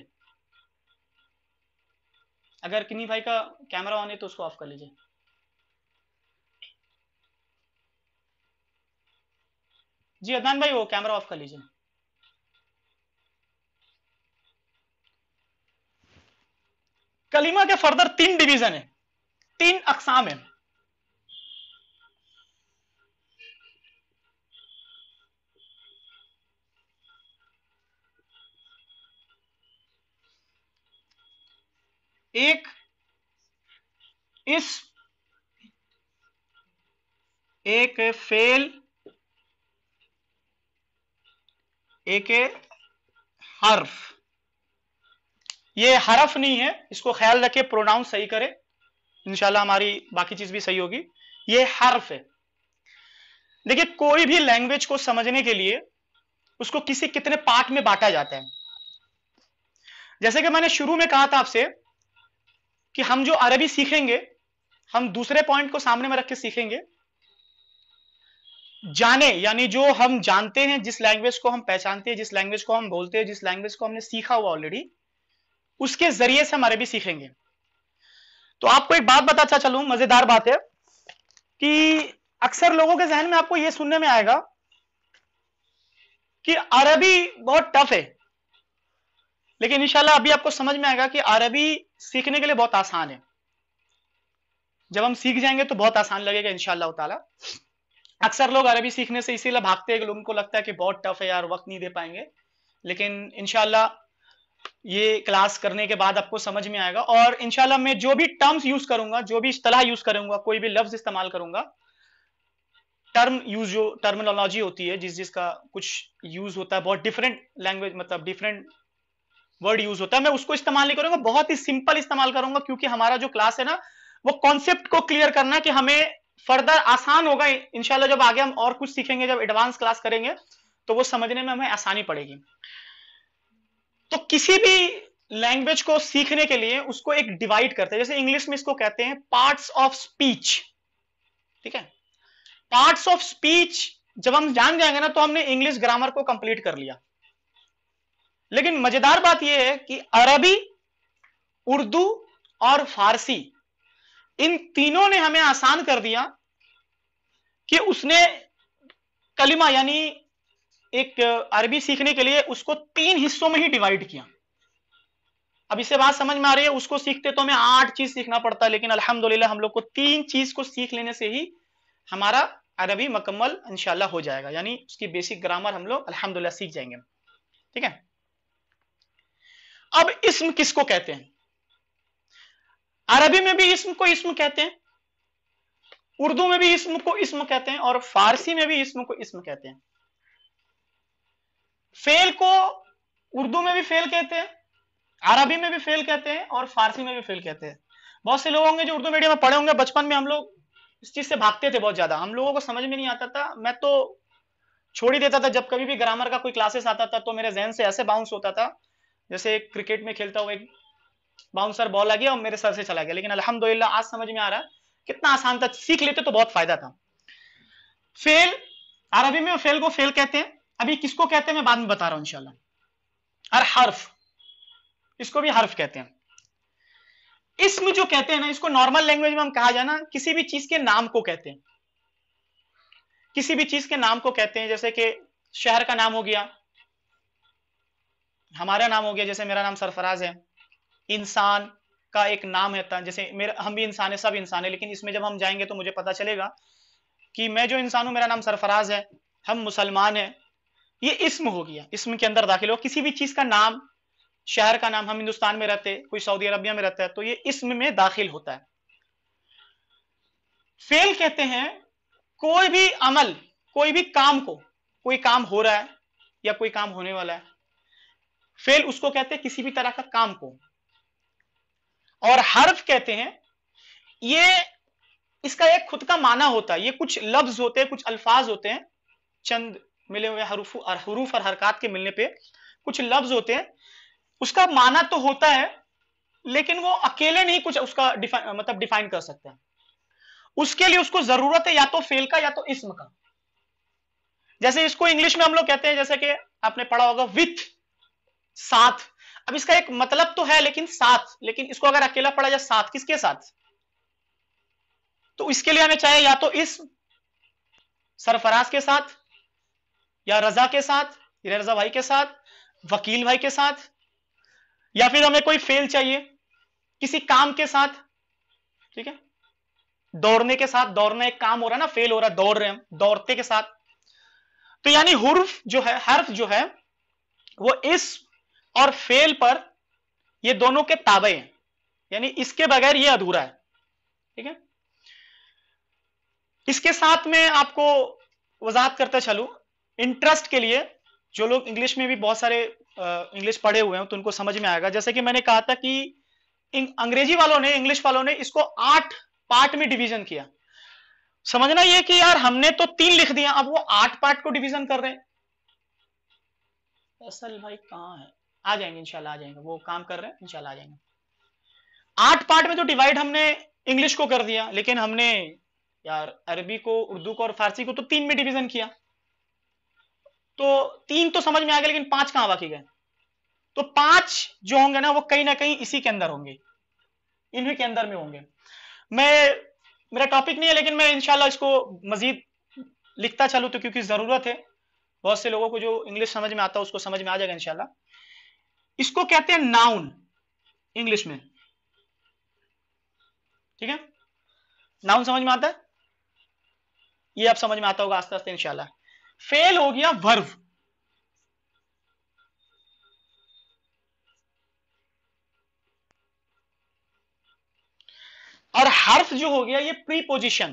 अगर किन्नी भाई का कैमरा ऑन है तो उसको ऑफ कर लीजिए जी अदनान भाई वो कैमरा ऑफ कर लीजिए कलीमा के फर्दर तीन डिवीजन है तीन अकसाम है एक इस एक फेल एक हर्फ ये हरफ नहीं है इसको ख्याल रखे प्रोनाउंस सही करे इनशाला हमारी बाकी चीज भी सही होगी ये हर्फ है देखिए कोई भी लैंग्वेज को समझने के लिए उसको किसी कितने पार्ट में बांटा जाता है जैसे कि मैंने शुरू में कहा था आपसे कि हम जो अरबी सीखेंगे हम दूसरे पॉइंट को सामने में रख के सीखेंगे जाने यानी जो हम जानते हैं जिस लैंग्वेज को हम पहचानते हैं जिस लैंग्वेज को हम बोलते हैं जिस लैंग्वेज को हमने सीखा हुआ ऑलरेडी उसके जरिए से हम अरबी सीखेंगे तो आपको एक बात बताता चलू मजेदार बात है कि अक्सर लोगों के जहन में आपको यह सुनने में आएगा कि अरबी बहुत टफ है लेकिन इंशाल्लाह अभी आपको समझ में आएगा कि अरबी सीखने के लिए बहुत आसान है जब हम सीख जाएंगे तो बहुत आसान लगेगा इंशाल्लाह ताला अक्सर लोग अरबी सीखने से इसीलिए भागते हैं उनको लगता है कि बहुत टफ है यार वक्त नहीं दे पाएंगे लेकिन इंशाल्लाह ये क्लास करने के बाद आपको समझ में आएगा और इनशाला मैं जो भी टर्म्स यूज करूंगा जो भी इतला यूज करूंगा कोई भी लफ्ज इस्तेमाल करूंगा टर्म यूज जो टर्मिनोलॉजी होती है जिस जिसका कुछ यूज होता है बहुत डिफरेंट लैंग्वेज मतलब डिफरेंट वर्ड यूज होता है मैं उसको इस्तेमाल नहीं करूंगा बहुत ही सिंपल इस्तेमाल करूंगा क्योंकि हमारा जो क्लास है ना वो कॉन्सेप्ट को क्लियर करना कि हमें फर्दर आसान होगा इनशाला जब आगे हम और कुछ सीखेंगे जब एडवांस क्लास करेंगे तो वो समझने में हमें आसानी पड़ेगी तो किसी भी लैंग्वेज को सीखने के लिए उसको एक डिवाइड करते हैं जैसे इंग्लिश में इसको कहते हैं पार्ट्स ऑफ स्पीच ठीक है पार्ट्स ऑफ स्पीच जब हम जान जाएंगे ना तो हमने इंग्लिश ग्रामर को कंप्लीट कर लिया लेकिन मजेदार बात यह है कि अरबी उर्दू और फारसी इन तीनों ने हमें आसान कर दिया कि उसने कलिमा यानी एक अरबी सीखने के लिए उसको तीन हिस्सों में ही डिवाइड किया अब इसे बात समझ में आ रही है उसको सीखते तो हमें आठ चीज सीखना पड़ता है लेकिन अल्हम्दुलिल्लाह हम लोग को तीन चीज को सीख लेने से ही हमारा अरबी मकम्मल इनशाला हो जाएगा यानी उसकी बेसिक ग्रामर हम लोग अलहमदुल्ला सीख जाएंगे ठीक है अब इसम किसको कहते हैं अरबी में भी इसम को इसम कहते हैं उर्दू में भी इसम को इसम कहते हैं और फारसी में भी इसम को इसम कहते हैं फेल को उर्दू में भी फेल कहते हैं अरबी में भी फेल कहते हैं और फारसी में भी फेल कहते हैं बहुत से लोग होंगे जो उर्दू मीडियम में पढ़े होंगे बचपन में हम लोग इस चीज से भागते थे बहुत ज्यादा हम लोगों को समझ में नहीं आता था मैं तो छोड़ ही देता था जब कभी भी ग्रामर का कोई क्लासेस आता था तो मेरे जहन से ऐसे बाउंस होता था जैसे एक क्रिकेट में खेलता हुआ एक बाउंसर बॉल आ गया और मेरे सर से चला गया लेकिन अलहमदुल्ला आज समझ में आ रहा है कितना आसान था सीख लेते तो बहुत फायदा था फेल अरबी में फेल को फेल कहते हैं अभी किसको कहते हैं मैं बाद में बता रहा हूं इंशाल्लाह और हर्फ इसको भी हर्फ कहते हैं इसमें जो कहते हैं ना इसको नॉर्मल लैंग्वेज में हम कहा जाए ना किसी भी चीज के नाम को कहते हैं किसी भी चीज के नाम को कहते हैं जैसे कि शहर का नाम हो गया हमारा नाम हो गया जैसे मेरा नाम सरफराज है इंसान का एक नाम है जैसे मेरे, हम भी इंसान है सब इंसान है लेकिन इसमें जब हम जाएंगे तो मुझे पता चलेगा कि मैं जो इंसान हूं मेरा नाम सरफराज है हम मुसलमान हैं ये इसम हो गया इसम के अंदर दाखिल हो किसी भी चीज का नाम शहर का नाम हम हिंदुस्तान में रहते कोई सऊदी अरबिया में रहता है तो ये इसम में दाखिल होता है फेल कहते हैं कोई भी अमल कोई भी काम को कोई काम हो रहा है या कोई काम होने वाला है फेल उसको कहते हैं किसी भी तरह का काम को और हर्फ कहते हैं ये इसका एक खुद का माना होता है ये कुछ लफ्ज होते हैं कुछ अल्फाज होते हैं चंद मिले हुए हरूफ और हरूफ और हरकत के मिलने पे कुछ लफ्ज होते हैं उसका माना तो होता है लेकिन वो अकेले नहीं कुछ उसका डिफाइन मतलब डिफाइन कर सकते हैं उसके लिए उसको जरूरत है या तो फेल का या तो इसम का जैसे इसको इंग्लिश में हम लोग कहते हैं जैसे कि आपने पढ़ा होगा विथ साथ अब इसका एक मतलब तो है लेकिन साथ लेकिन इसको अगर अकेला पढ़ा जाए साथ किसके साथ तो इसके लिए हमें चाहिए या तो इस सरफराज के साथ या रजा के साथ या रजा भाई के साथ वकील भाई के साथ या फिर हमें कोई फेल चाहिए किसी काम के साथ ठीक है दौड़ने के साथ दौड़ना एक काम हो रहा है ना फेल हो रहा है दौड़ रहे हम दौड़ते के साथ तो यानी हुर्फ जो है हर्फ जो है वो इस और फेल पर ये दोनों के ताबे हैं यानी इसके बगैर ये अधूरा है ठीक है इसके साथ में आपको वजाहत करते चलू इंटरेस्ट के लिए जो लोग इंग्लिश में भी बहुत सारे इंग्लिश पढ़े हुए हैं तो उनको समझ में आएगा जैसे कि मैंने कहा था कि अंग्रेजी वालों ने इंग्लिश वालों ने इसको आठ पार्ट में डिवीजन किया समझना यह कि यार हमने तो तीन लिख दिया अब वो आठ पार्ट को डिवीजन कर रहे हैं असल भाई कहां है आ जाएंगे इंशाल्लाह आ जाएंगे वो काम कर रहे हैं इंशाल्लाह आ जाएंगे आठ पार्ट में तो डिवाइड हमने इंग्लिश को कर दिया लेकिन हमने यार अरबी को उर्दू को और फारसी को तो तीन में डिवीजन किया तो तीन तो समझ में आ गए लेकिन पांच कहां बाकी गए तो पांच जो होंगे ना वो कहीं ना कहीं इसी के अंदर होंगे इन्हीं के अंदर में होंगे मैं मेरा टॉपिक नहीं है लेकिन मैं इनशाला इसको मजीद लिखता चलू तो क्योंकि ज़रूरत है बहुत से लोगों को जो इंग्लिश समझ में आता है उसको समझ में आ जाएगा इनशाला इसको कहते हैं नाउन इंग्लिश में ठीक है नाउन समझ में आता है ये आप समझ में आता होगा आस्ते आस्ते इनशाला फेल हो गया वर्व और हर्फ जो हो गया ये प्रीपोजिशन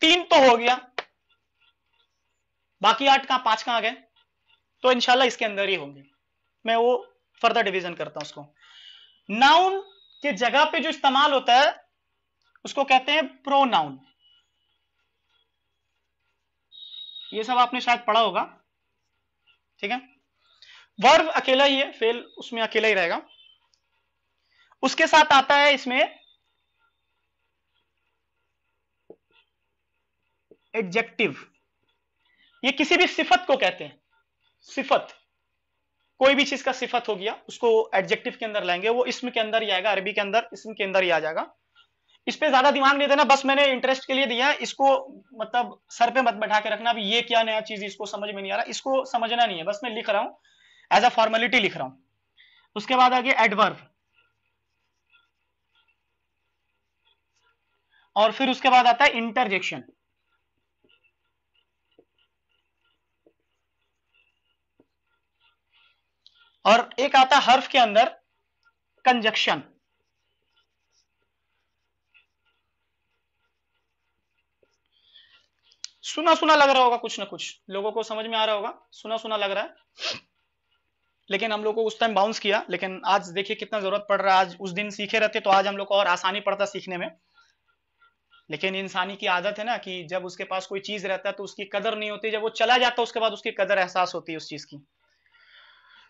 तीन तो हो गया बाकी आठ कहां पांच कहां आ गए तो इंशाल्लाह इसके अंदर ही होंगे मैं वो फर्दर डिवीजन करता हूं उसको नाउन के जगह पे जो इस्तेमाल होता है उसको कहते हैं प्रोनाउन ये सब आपने शायद पढ़ा होगा ठीक है वर्ब अकेला ही है फेल उसमें अकेला ही रहेगा उसके साथ आता है इसमें एडजेक्टिव ये किसी भी सिफत को कहते हैं सिफत कोई भी चीज का सिफत हो गया उसको एडजेक्टिव के अंदर लाएंगे वो इसम के अंदर ही आएगा अरबी के अंदर इसम के अंदर ही आ जाएगा इस पर ज्यादा दिमाग नहीं देना बस मैंने इंटरेस्ट के लिए दिया इसको मतलब सर पे मत बैठा के रखना अभी ये क्या नया चीज इसको समझ में नहीं आ रहा इसको समझना नहीं है बस मैं लिख रहा हूं एज अ फॉर्मेलिटी लिख रहा हूं उसके बाद आ गया एडवर्ब और फिर उसके बाद आता है इंटरजेक्शन और एक आता हर्फ के अंदर कंजक्शन सुना सुना लग रहा होगा कुछ ना कुछ लोगों को समझ में आ रहा होगा सुना सुना लग रहा है लेकिन हम लोग को उस टाइम बाउंस किया लेकिन आज देखिए कितना जरूरत पड़ रहा है आज उस दिन सीखे रहते तो आज हम लोग को और आसानी पड़ता सीखने में लेकिन इंसानी की आदत है ना कि जब उसके पास कोई चीज रहता है तो उसकी कदर नहीं होती जब वो चला जाता उसके बाद उसकी कदर एहसास होती है उस चीज की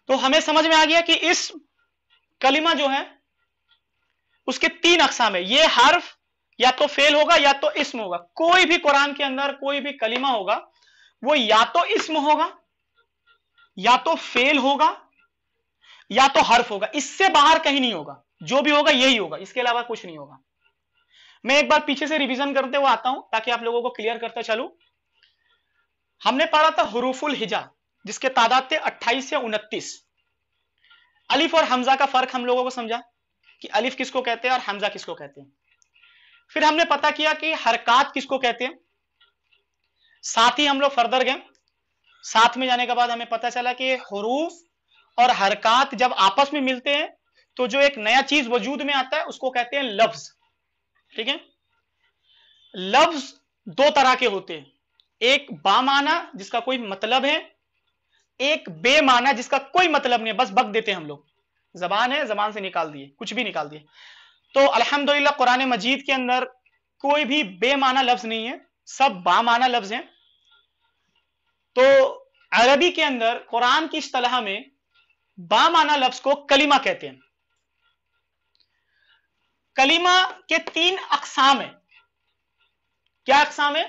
तो हमें समझ में आ गया कि इस कलिमा जो है उसके तीन अक्सा में ये हर्फ या तो फेल होगा या तो इसम होगा कोई भी कुरान के अंदर कोई भी कलिमा होगा वो या तो इसम होगा या तो फेल होगा या तो हर्फ होगा इससे बाहर कहीं नहीं होगा जो भी होगा यही होगा इसके अलावा कुछ नहीं होगा मैं एक बार पीछे से रिवीजन करते हुए आता हूं ताकि आप लोगों को क्लियर करता चलू हमने पढ़ा था हरूफुल हिजा जिसके तादाद थे 28 से 29 अलिफ और हमजा का फर्क हम लोगों को समझा कि अलिफ किसको कहते हैं और हमजा किसको कहते हैं फिर हमने पता किया कि हरकत किसको कहते हैं साथ ही हम लोग फर्दर गए साथ में जाने के बाद हमें पता चला कि हरूफ और हरकत जब आपस में मिलते हैं तो जो एक नया चीज वजूद में आता है उसको कहते हैं लफ्ज ठीक है लफ्ज दो तरह के होते हैं एक बामाना जिसका कोई मतलब है एक बेमाना जिसका कोई मतलब नहीं बस बक देते हैं हम लोग जबान है जबान से निकाल दिए कुछ भी निकाल दिए तो अल्हम्दुलिल्लाह कुरान मजीद के अंदर कोई भी बेमाना लफ्ज नहीं है सब बामाना लफ्ज हैं तो अरबी के अंदर कुरान की असलाह में बामाना लफ्ज को कलीमा कहते हैं कलीमा के तीन अकसाम है क्या अकसाम है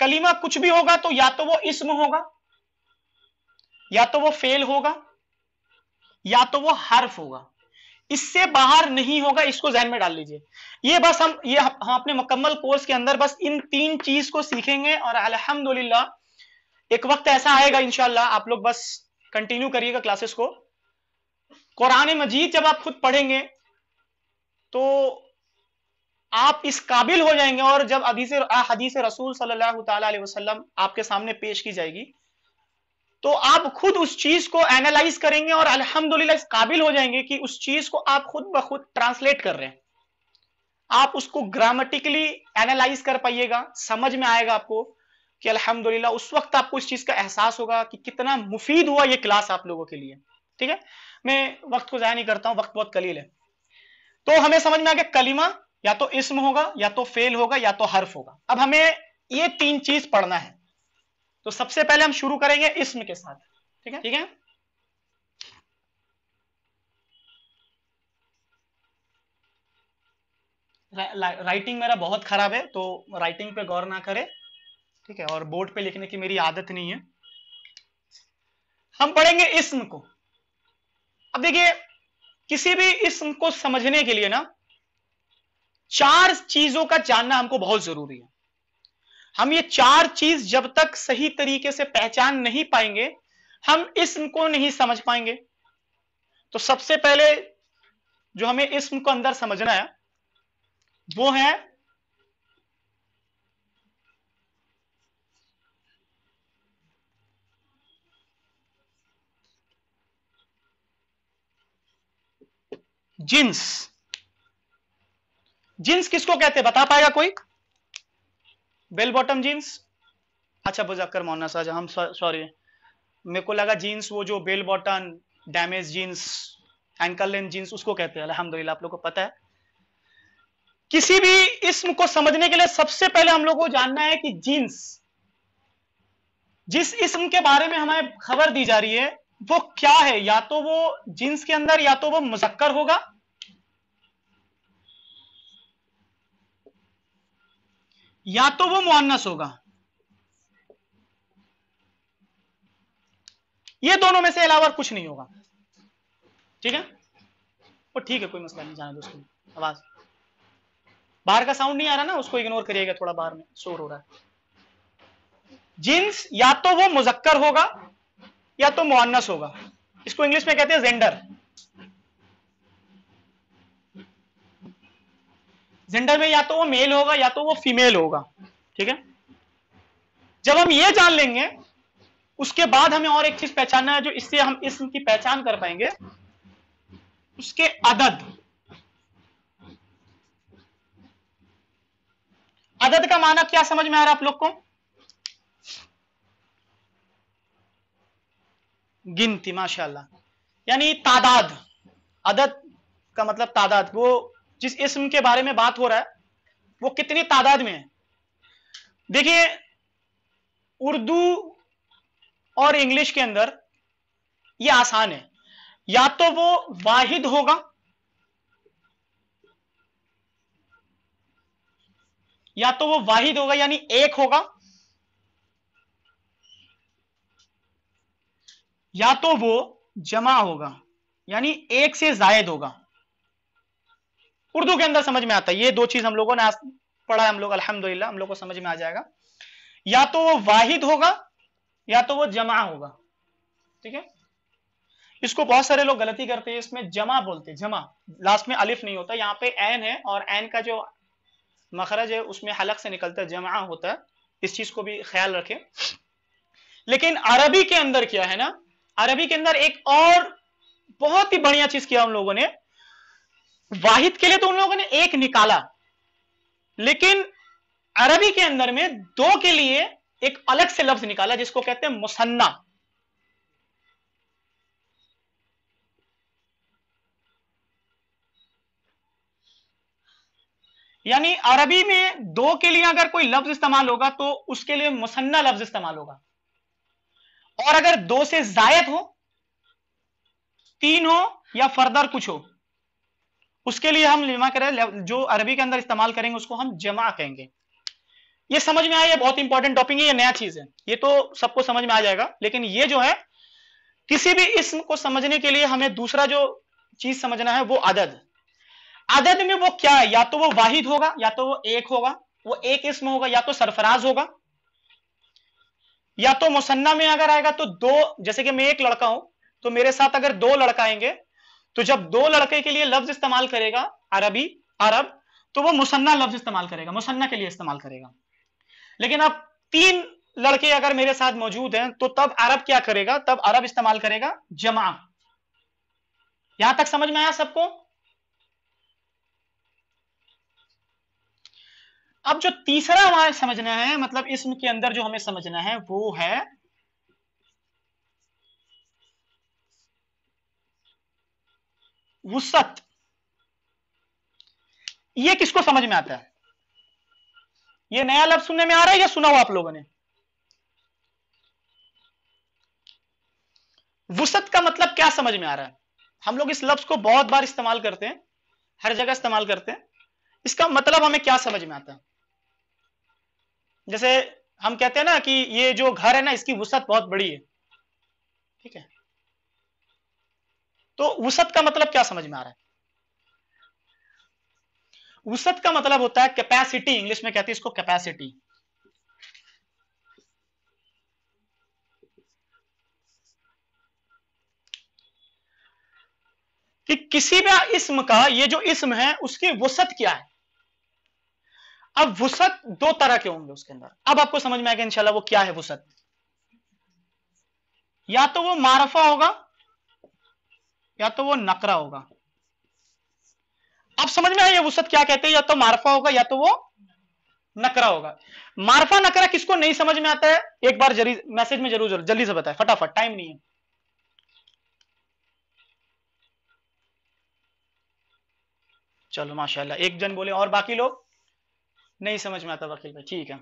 कलीमा कुछ भी होगा तो या तो वो इसम होगा या तो वो फेल होगा या तो वो हर्फ होगा इससे बाहर नहीं होगा इसको जहन में डाल लीजिए ये बस हम ये हम अपने मुकम्मल कोर्स के अंदर बस इन तीन चीज को सीखेंगे और अलहमदुल्ला एक वक्त ऐसा आएगा इनशाला आप लोग बस कंटिन्यू करिएगा क्लासेस को कुरान मजीद जब आप खुद पढ़ेंगे तो आप इस काबिल हो जाएंगे और जब हदीस हदीस रसूल सल्लल्लाहु अलैहि वसल्लम आपके सामने पेश की जाएगी तो आप खुद उस चीज को एनालाइज करेंगे और अल्हम्दुलिल्लाह इस काबिल हो जाएंगे कि उस चीज को आप खुद ब खुद ट्रांसलेट कर रहे हैं आप उसको ग्रामेटिकली एनालाइज कर पाइएगा समझ में आएगा आपको कि अल्हम्दुलिल्लाह उस वक्त आपको इस चीज का एहसास होगा कि कितना मुफीद हुआ ये क्लास आप लोगों के लिए ठीक है मैं वक्त को जया नहीं करता हूं वक्त बहुत कलील है तो हमें समझ में आ गया कलीमा या तो इसम होगा या तो फेल होगा या तो हर्फ होगा अब हमें ये तीन चीज पढ़ना है तो सबसे पहले हम शुरू करेंगे इसम के साथ ठीक है ठीक है रा, राइटिंग मेरा बहुत खराब है तो राइटिंग पे गौर ना करे ठीक है और बोर्ड पे लिखने की मेरी आदत नहीं है हम पढ़ेंगे इसम को अब देखिए किसी भी इसम को समझने के लिए ना चार चीजों का जानना हमको बहुत जरूरी है हम ये चार चीज जब तक सही तरीके से पहचान नहीं पाएंगे हम को नहीं समझ पाएंगे तो सबसे पहले जो हमें इसम को अंदर समझना है वो है जिन्स जिन्स किसको कहते हैं बता पाएगा कोई बेल बॉटम जीन्स अच्छा बुजाकर मोना साज हम सॉरी मेरे को लगा जीन्स वो जो bell bottom damage jeans ankle length jeans उसको कहते हैं अलहमदुल्ला आप लोग को पता है किसी भी इसम को समझने के लिए सबसे पहले हम लोग को जानना है कि जीन्स जिस इसम के बारे में हमें खबर दी जा रही है वो क्या है या तो वो जीन्स के अंदर या तो वो मुजक्कर होगा या तो वो मुआनस होगा ये दोनों में से अलावा कुछ नहीं होगा ठीक है वो ठीक है कोई मसला नहीं जाना दोस्तों आवाज बाहर का साउंड नहीं आ रहा ना उसको इग्नोर करिएगा थोड़ा बाहर में शोर हो रहा है जिन्स या तो वो मुजक्कर होगा या तो मुआनस होगा इसको इंग्लिश में कहते हैं जेंडर जेंडर में या तो वो मेल होगा या तो वो फीमेल होगा ठीक है जब हम ये जान लेंगे उसके बाद हमें और एक चीज पहचानना है जो इससे हम इसम की पहचान कर पाएंगे उसके अदद अदद का माना क्या समझ में आ रहा है आप लोग को गिनती माशाल्लाह यानी तादाद अदद का मतलब तादाद वो जिस इसम के बारे में बात हो रहा है वो कितनी तादाद में है देखिए उर्दू और इंग्लिश के अंदर ये आसान है या तो वो वाहिद होगा या तो वो वाहिद होगा यानी एक होगा या तो वो जमा होगा यानी एक से जायद होगा उर्दू के अंदर समझ में आता है ये दो चीज हम लोगों ने आज पढ़ा हम लोग अल्हम्दुलिल्लाह हम लोग को समझ में आ जाएगा या तो वो वाहिद होगा या तो वो जमा होगा ठीक है इसको बहुत सारे लोग गलती करते हैं इसमें जमा बोलते हैं जमा लास्ट में अलिफ नहीं होता यहाँ पे एन है और एन का जो मखरज है उसमें हलक से निकलता है जमा होता है इस चीज को भी ख्याल रखें लेकिन अरबी के अंदर क्या है ना अरबी के अंदर एक और बहुत ही बढ़िया चीज किया हम लोगों ने वाहिद के लिए तो उन लोगों ने एक निकाला लेकिन अरबी के अंदर में दो के लिए एक अलग से लफ्ज निकाला जिसको कहते हैं मुसन्ना यानी अरबी में दो के लिए अगर कोई लफ्ज इस्तेमाल होगा तो उसके लिए मुसन्ना लफ्ज इस्तेमाल होगा और अगर दो से जायद हो तीन हो या फर्दर कुछ हो उसके लिए हम जमा करें जो अरबी के अंदर इस्तेमाल करेंगे उसको हम जमा कहेंगे ये समझ में आया बहुत इंपॉर्टेंट टॉपिक है ये नया चीज है ये तो सबको समझ में आ जाएगा लेकिन ये जो है किसी भी इसम को समझने के लिए हमें दूसरा जो चीज समझना है वो अदद अदद में वो क्या है या तो वो वाहिद होगा या तो वो एक होगा वो एक इसम होगा या तो सरफराज होगा या तो मुसन्ना में अगर आएगा तो दो जैसे कि मैं एक लड़का हूं तो मेरे साथ अगर दो लड़का आएंगे तो जब दो लड़के के लिए लफ्ज इस्तेमाल करेगा अरबी अरब तो वो मुसन्ना लफ्ज इस्तेमाल करेगा मुसन्ना के लिए इस्तेमाल करेगा लेकिन अब तीन लड़के अगर मेरे साथ मौजूद हैं तो तब अरब क्या करेगा तब अरब इस्तेमाल करेगा जमा यहां तक समझ में आया सबको अब जो तीसरा हमारे समझना है मतलब इसम के अंदर जो हमें समझना है वो है वुसत ये किसको समझ में आता है ये नया लफ्ज सुनने में आ रहा है या सुना हो आप लोगों ने वसत का मतलब क्या समझ में आ रहा है हम लोग इस लफ्ज को बहुत बार इस्तेमाल करते हैं हर जगह इस्तेमाल करते हैं इसका मतलब हमें क्या समझ में आता है जैसे हम कहते हैं ना कि ये जो घर है ना इसकी वसत बहुत बड़ी है ठीक है तो उसत का मतलब क्या समझ में आ रहा है उसत का मतलब होता है कैपेसिटी इंग्लिश में कहते हैं इसको कैपेसिटी कि किसी भी इसम का ये जो इसम है उसकी वसत क्या है अब वसत दो तरह के होंगे उसके अंदर अब आपको समझ में आएगा इंशाल्लाह वो क्या है वसत या तो वो मारफा होगा या तो वो नकरा होगा आप समझ में आए वसत क्या कहते हैं या तो मारफा होगा या तो वो नकरा होगा मारफा नकरा किसको नहीं समझ में आता है एक बार मैसेज में जरूर जरूर जल्दी से बताए फटाफट टाइम नहीं है चलो माशाल्लाह एक जन बोले और बाकी लोग नहीं समझ में आता वकील भाई ठीक है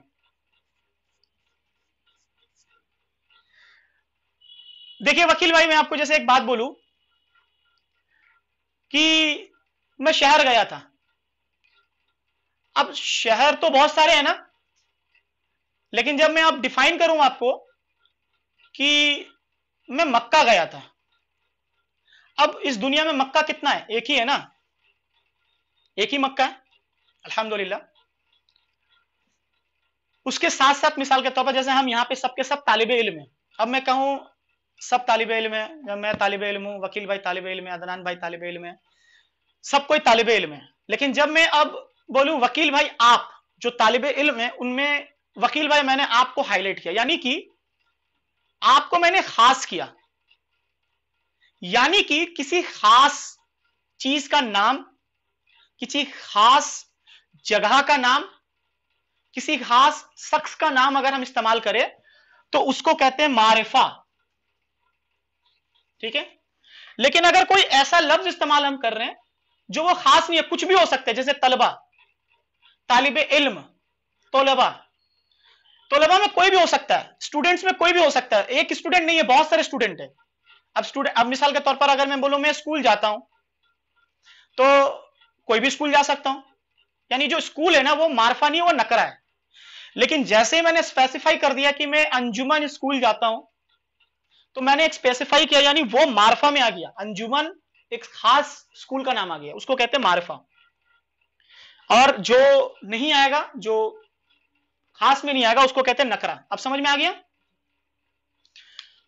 देखिए वकील भाई मैं आपको जैसे एक बात बोलूं कि मैं शहर गया था अब शहर तो बहुत सारे हैं ना लेकिन जब मैं आप डिफाइन करूं आपको कि मैं मक्का गया था अब इस दुनिया में मक्का कितना है एक ही है ना एक ही मक्का है अल्हम्दुलिल्लाह उसके साथ साथ मिसाल के तौर पर जैसे हम यहां पे सबके सब तालिबे इल्म हैं अब मैं कहूं सब तालिब इल्म है जब मैं तालिब इल्म हूँ वकील भाई तालिब इल्म है अदनान भाई तालिब इल्म है सब कोई तालिब इल्म है लेकिन जब मैं अब बोलूँ वकील भाई आप जो तालिब इल्म है उनमें वकील भाई मैंने आपको हाईलाइट किया यानी कि आपको मैंने खास किया यानी कि किसी खास चीज का नाम किसी खास जगह का नाम किसी खास शख्स का नाम अगर हम इस्तेमाल करें तो उसको कहते हैं मारिफा ठीक है लेकिन अगर कोई ऐसा लफ्ज इस्तेमाल हम कर रहे हैं जो वो खास नहीं है कुछ भी हो सकता है जैसे तलबा तालिब इल्म तोलबा तोलबा में कोई भी हो सकता है स्टूडेंट्स में कोई भी हो सकता है एक स्टूडेंट नहीं है बहुत सारे स्टूडेंट है अब स्टूडेंट अब मिसाल के तौर पर अगर मैं बोलू मैं स्कूल जाता हूं तो कोई भी स्कूल जा सकता हूं यानी जो स्कूल है ना वो मार्फा नहीं वो नकरा है लेकिन जैसे ही मैंने स्पेसिफाई कर दिया कि मैं अंजुमन स्कूल जाता हूं तो मैंने एक स्पेसिफाई किया यानी वो मार्फा में आ गया अंजुमन एक खास स्कूल का नाम आ गया उसको कहते हैं मार्फा और जो नहीं आएगा जो खास में नहीं आएगा उसको कहते हैं नकरा अब समझ में आ गया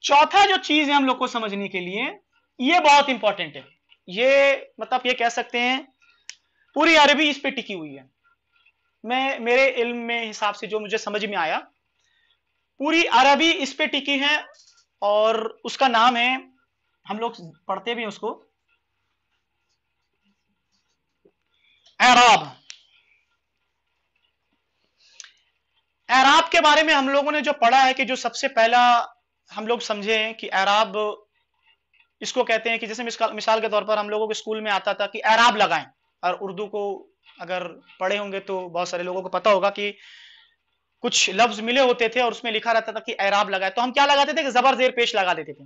चौथा जो चीज है हम लोग को समझने के लिए ये बहुत इंपॉर्टेंट है ये मतलब ये कह सकते हैं पूरी अरबी इस पे टिकी हुई है मैं मेरे इल्म में हिसाब से जो मुझे समझ में आया पूरी अरबी इस पे टिकी है और उसका नाम है हम लोग पढ़ते भी उसको एराब एराब के बारे में हम लोगों ने जो पढ़ा है कि जो सबसे पहला हम लोग समझे कि एराब इसको कहते हैं कि जैसे मिसाल के तौर पर हम लोगों के स्कूल में आता था कि एराब लगाएं और उर्दू को अगर पढ़े होंगे तो बहुत सारे लोगों को पता होगा कि कुछ लफ्ज मिले होते थे और उसमें लिखा रहता था कि ऐराब लगाए तो हम क्या लगाते थे कि जबर जेर पेश लगा देते थे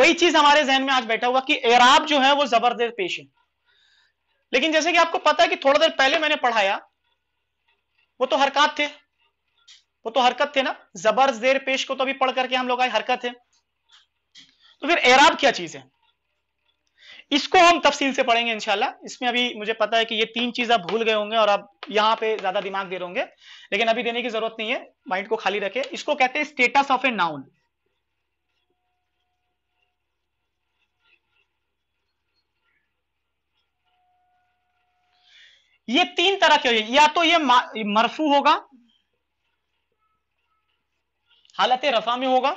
वही चीज हमारे जहन में आज बैठा हुआ कि ऐराब जो है वो जबर जेर पेश है लेकिन जैसे कि आपको पता है कि थोड़ा देर पहले मैंने पढ़ाया वो तो हरकत थे वो तो हरकत थे ना जबर जेर पेश को तो अभी पढ़ करके हम लोग आए हरकत है तो फिर ऐराब क्या चीज है इसको हम तफसील से पढ़ेंगे इनशाला इसमें अभी मुझे पता है कि ये तीन चीज आप भूल गए होंगे और आप यहाँ पे ज्यादा दिमाग दे रहे होंगे लेकिन अभी देने की जरूरत नहीं है माइंड को खाली रखे इसको कहते हैं स्टेटस ऑफ ए नाउन ये तीन तरह के हो या तो ये मरफू होगा हालत रफा में होगा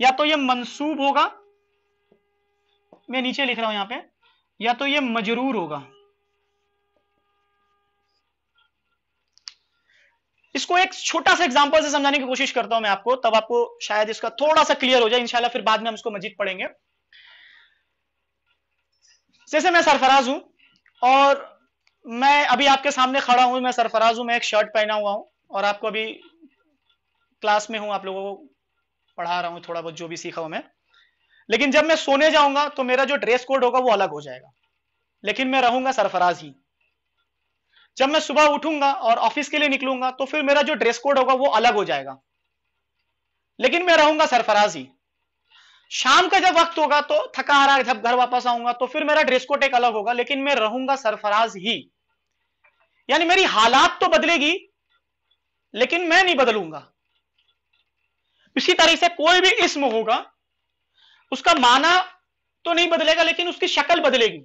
या तो ये मंसूब होगा मैं नीचे लिख रहा हूं यहां पे या तो ये मजरूर होगा इसको एक छोटा सा एग्जांपल से समझाने की कोशिश करता हूं मैं आपको तब आपको शायद इसका थोड़ा सा क्लियर हो जाए इंशाल्लाह फिर बाद में हम इसको मजीद पढ़ेंगे जैसे मैं सरफराज हूं और मैं अभी आपके सामने खड़ा हूं मैं सरफराज हूं मैं एक शर्ट पहना हुआ हूं और आपको अभी क्लास में हूं आप लोगों को पढ़ा रहा हूं थोड़ा बहुत जो भी सीखा हूं मैं लेकिन जब मैं सोने जाऊंगा तो मेरा जो ड्रेस कोड होगा वो अलग हो जाएगा लेकिन मैं रहूंगा सरफराज ही जब मैं सुबह उठूंगा और ऑफिस के लिए निकलूंगा तो फिर मेरा जो ड्रेस कोड होगा वो अलग हो जाएगा लेकिन मैं रहूंगा सरफराज ही शाम का जब वक्त होगा तो थका हारा जब घर वापस आऊंगा तो फिर मेरा ड्रेस कोड एक अलग होगा लेकिन मैं रहूंगा सरफराज ही यानी मेरी हालात तो बदलेगी लेकिन मैं नहीं बदलूंगा इसी तरह से कोई भी इसम होगा उसका माना तो नहीं बदलेगा लेकिन उसकी शक्ल बदलेगी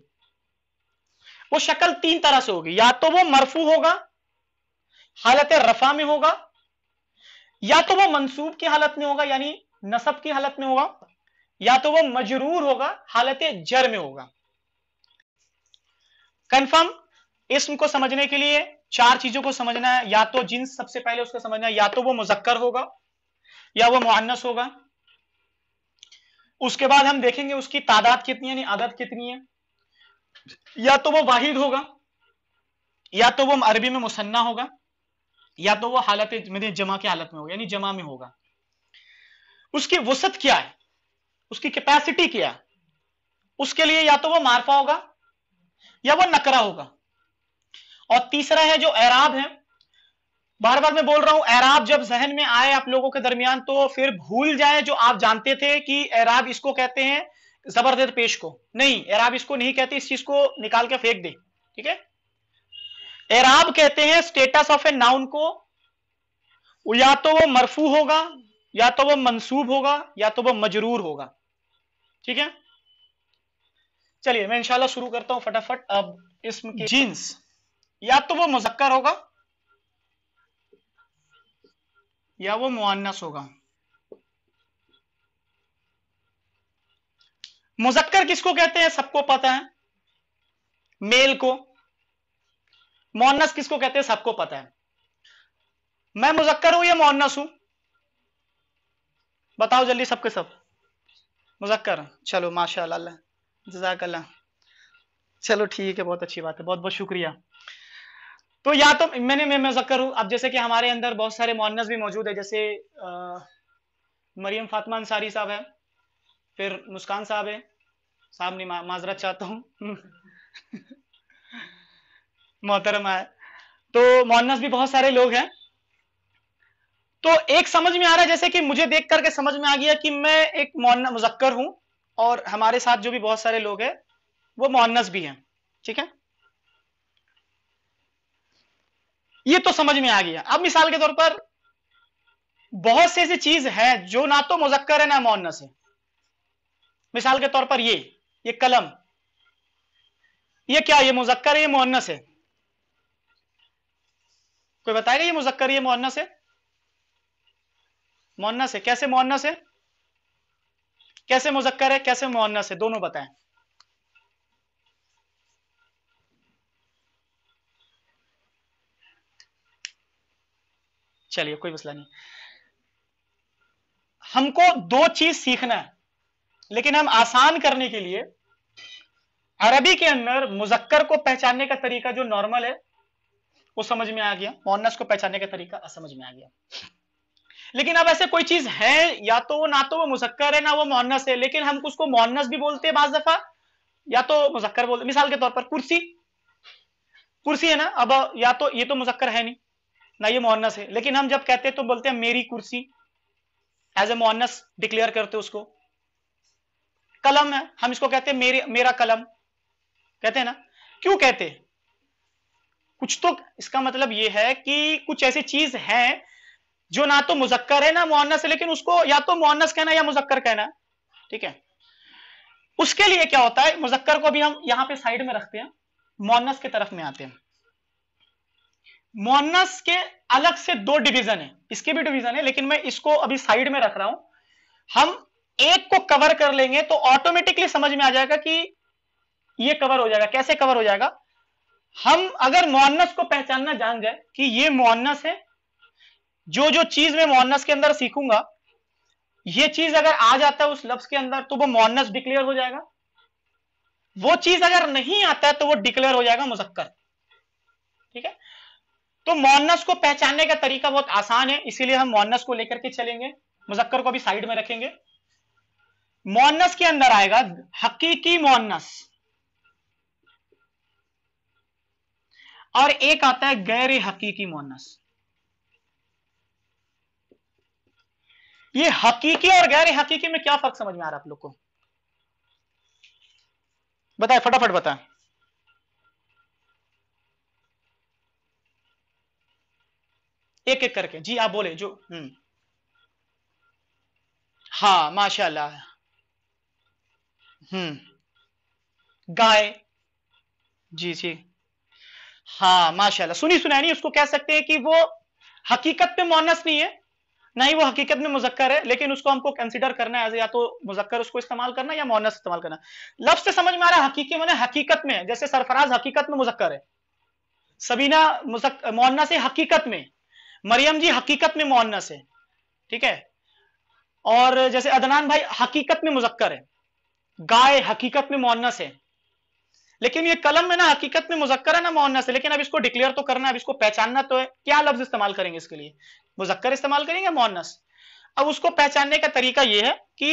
वो शक्ल तीन तरह से होगी या तो वो मरफू होगा हालत रफा में होगा या तो वो मंसूब की हालत में होगा यानी नसब की हालत में होगा या तो वो मजरूर होगा हालत जर में होगा कंफर्म इसम को समझने के लिए चार चीजों को समझना है या तो जिन सबसे पहले उसको समझना है या तो वो मुजक्कर होगा या वो मुआनस होगा उसके बाद हम देखेंगे उसकी तादाद कितनी है आदत कितनी है या तो वो वाहिद होगा या तो वो अरबी में मुसन्ना होगा या तो वो हालत मेरे जमा की हालत में होगा यानी जमा में होगा उसकी वसत क्या है उसकी कैपेसिटी क्या है उसके लिए या तो वो मारफा होगा या वो नकरा होगा और तीसरा है जो एराब है बार बार मैं बोल रहा हूं ऐराब जब जहन में आए आप लोगों के दरमियान तो फिर भूल जाए जो आप जानते थे कि ऐराब इसको कहते हैं जबरदस्त पेश को नहीं ऐराब इसको नहीं कहते इस चीज को निकाल के फेंक दे ठीक है ऐराब कहते हैं स्टेटस ऑफ ए नाउन को या तो वो मरफू होगा या तो वो मंसूब होगा या तो वो मजरूर होगा ठीक है चलिए मैं इंशाल्लाह शुरू करता हूं फटाफट अब इसम जींस जीन्स या तो वो मुजक्कर होगा या वो मुआनस होगा मुजक्कर किसको कहते हैं सबको पता है मेल को मोहनस किसको कहते हैं सबको पता है मैं मुजक्कर हूं या मोहनस हूं बताओ जल्दी सबके सब मुजक्कर चलो माशा जजाकल्ला चलो ठीक है बहुत अच्छी बात है बहुत बहुत शुक्रिया तो या तो मैंने मैं मुजक्कर हूँ अब जैसे कि हमारे अंदर बहुत सारे मोनस भी मौजूद है जैसे आ, मरियम फातमा अंसारी साहब है फिर मुस्कान साहब है साहब ने माजरत चाहता हूँ मोहतरमा है तो मोनस भी बहुत सारे लोग हैं तो एक समझ में आ रहा है जैसे कि मुझे देख करके समझ में आ गया कि मैं एक मोहन मुजक्कर हूं और हमारे साथ जो भी बहुत सारे लोग हैं वो मोहनस भी हैं ठीक है ये तो समझ में आ गया अब मिसाल के तौर पर बहुत सी ऐसी चीज है जो ना तो मुजक्कर है ना मोनस है मिसाल के तौर पर ये ये कलम ये क्या ये मुजक्कर है ये मोहन्नस है कोई बताएगा ये मुजक्कर ये मोहन्नस है मोहन्नस है कैसे मोहन्नस है कैसे मुजक्कर है कैसे मोहन्नस है दोनों बताएं चलिए कोई मसला नहीं हमको दो चीज सीखना है लेकिन हम आसान करने के लिए अरबी के अंदर मुजक्कर को पहचानने का तरीका जो नॉर्मल है वो समझ में आ गया मोनस को पहचानने का तरीका असमझ में आ गया लेकिन अब ऐसे कोई चीज है या तो ना तो वो मुजक्कर है ना वो मोनस है लेकिन हम उसको मोनस भी बोलते हैं बाज दफा या तो मुजक्कर बोलते मिसाल के तौर पर कुर्सी कुर्सी है ना अब या तो ये तो मुजक्कर है नहीं ना ये मोहनस है लेकिन हम जब कहते हैं तो बोलते हैं मेरी कुर्सी एज ए मोहनस डिक्लेयर करते उसको कलम है हम इसको कहते हैं मेरे मेरा कलम कहते हैं ना क्यों कहते कुछ तो इसका मतलब ये है कि कुछ ऐसी चीज है जो ना तो मुजक्कर है ना मोहनस है लेकिन उसको या तो मोहनस कहना या मुजक्कर कहना ठीक है उसके लिए क्या होता है मुजक्कर को भी हम यहां पे साइड में रखते हैं मोहनस की तरफ में आते हैं मोहनस के अलग से दो डिवीजन है इसके भी डिवीजन है लेकिन मैं इसको अभी साइड में रख रहा हूं हम एक को कवर कर लेंगे तो ऑटोमेटिकली समझ में आ जाएगा कि ये कवर हो जाएगा कैसे कवर हो जाएगा हम अगर मोहनस को पहचानना जान जाए कि ये मोहनस है जो जो चीज मैं मोहनस के अंदर सीखूंगा ये चीज अगर आ जाता है उस लफ्स के अंदर तो वो मोहनस डिक्लेयर हो जाएगा वो चीज अगर नहीं आता है तो वो डिक्लेयर हो जाएगा मुजक्कर ठीक है तो मोनस को पहचानने का तरीका बहुत आसान है इसीलिए हम मोनस को लेकर के चलेंगे मुजक्कर को भी साइड में रखेंगे मोनस के अंदर आएगा हकीकी मोनस और एक आता है गैर हकीकी मोनस ये हकीकी और गैर हकीकी में क्या फर्क समझ में आ रहा है आप लोग को बताए फटाफट बताए एक एक करके जी आप बोले जो हम्म हाँ माशाल्लाह हम्म गाय जी जी हाँ माशाल्लाह सुनी सुनाई नहीं उसको कह सकते हैं कि वो हकीकत में मोनस नहीं है नहीं वो हकीकत में मुजक्कर है लेकिन उसको हमको कंसिडर करना है या तो मुजक्कर उसको इस्तेमाल करना या मोनस इस्तेमाल करना लफ्ज से समझ में आ रहा है हकीकत मैंने हकीकत में जैसे सरफराज हकीकत में मुजक्कर है सबीना मोन्ना से हकीकत में मरियम जी हकीकत में मोहनस है ठीक है और जैसे अदनान भाई हकीकत में मुजक्कर है गाय हकीकत में मोहनस है लेकिन ये कलम में ना हकीकत में मुजक्कर है ना मोहनस है लेकिन अब इसको डिक्लेयर तो करना है अब इसको पहचानना तो है क्या लफ्ज इस्तेमाल करेंगे इसके लिए मुजक्कर इस्तेमाल करेंगे मोहनस अब उसको पहचानने का तरीका यह है कि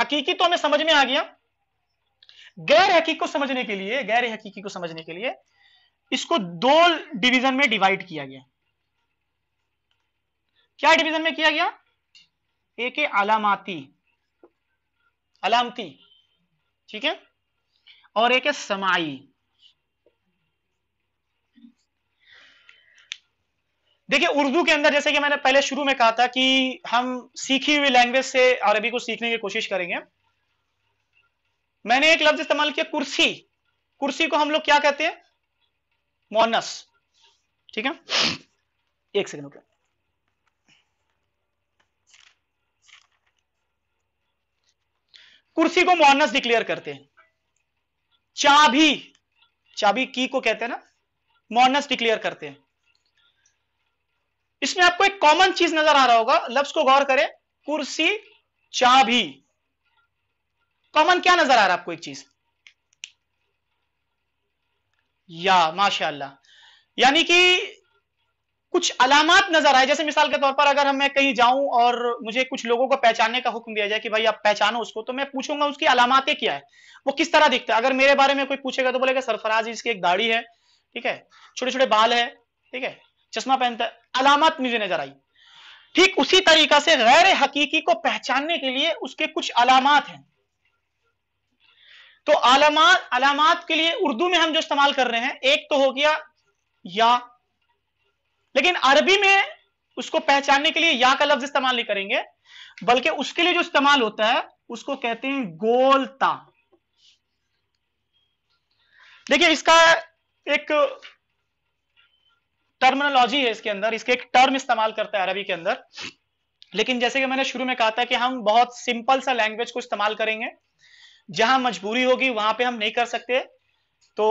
हकीकी तो हमें समझ में आ गया गैर हकीक को समझने के लिए गैर हकीकी को समझने के लिए इसको दो डिवीजन में डिवाइड किया गया क्या डिवीजन में किया गया एक अलामाती अलामती ठीक है और एक है समाई देखिए उर्दू के अंदर जैसे कि मैंने पहले शुरू में कहा था कि हम सीखी हुई लैंग्वेज से अरबी को सीखने की कोशिश करेंगे मैंने एक लफ्ज इस्तेमाल किया कुर्सी कुर्सी को हम लोग क्या कहते हैं मोनस ठीक है एक सेकंड कुर्सी को मोहनस डिक्लेयर करते हैं चाबी चाबी की को कहते हैं ना मोहनस डिक्लेयर करते हैं इसमें आपको एक कॉमन चीज नजर आ रहा होगा लफ्स को गौर करें कुर्सी चाबी कॉमन क्या नजर आ रहा है आपको एक चीज या माशाल्लाह यानी कि कुछ अलामत नजर आए जैसे मिसाल के तौर पर अगर हम मैं कहीं जाऊं और मुझे कुछ लोगों को पहचानने का हुक्म दिया जाए कि भाई आप पहचानो उसको तो मैं पूछूंगा उसकी अलामतें क्या है वो किस तरह दिखता है अगर मेरे बारे में कोई पूछेगा तो बोलेगा सरफराज इसकी एक दाढ़ी है ठीक है छोटे छोटे बाल है ठीक है चश्मा पहनता है अलामत मुझे नजर आई ठीक उसी तरीका से गैर हकीकी को पहचानने के लिए उसके कुछ अलामत हैं तो अलामत अलामत के लिए उर्दू में हम जो इस्तेमाल कर रहे हैं एक तो हो गया या लेकिन अरबी में उसको पहचानने के लिए या का लफ्ज इस्तेमाल नहीं करेंगे बल्कि उसके लिए जो इस्तेमाल होता है उसको कहते हैं गोलता देखिए इसका एक टर्मिनोलॉजी है इसके अंदर इसके एक टर्म इस्तेमाल करता है अरबी के अंदर लेकिन जैसे कि मैंने शुरू में कहा था कि हम बहुत सिंपल सा लैंग्वेज को इस्तेमाल करेंगे जहां मजबूरी होगी वहां पे हम नहीं कर सकते तो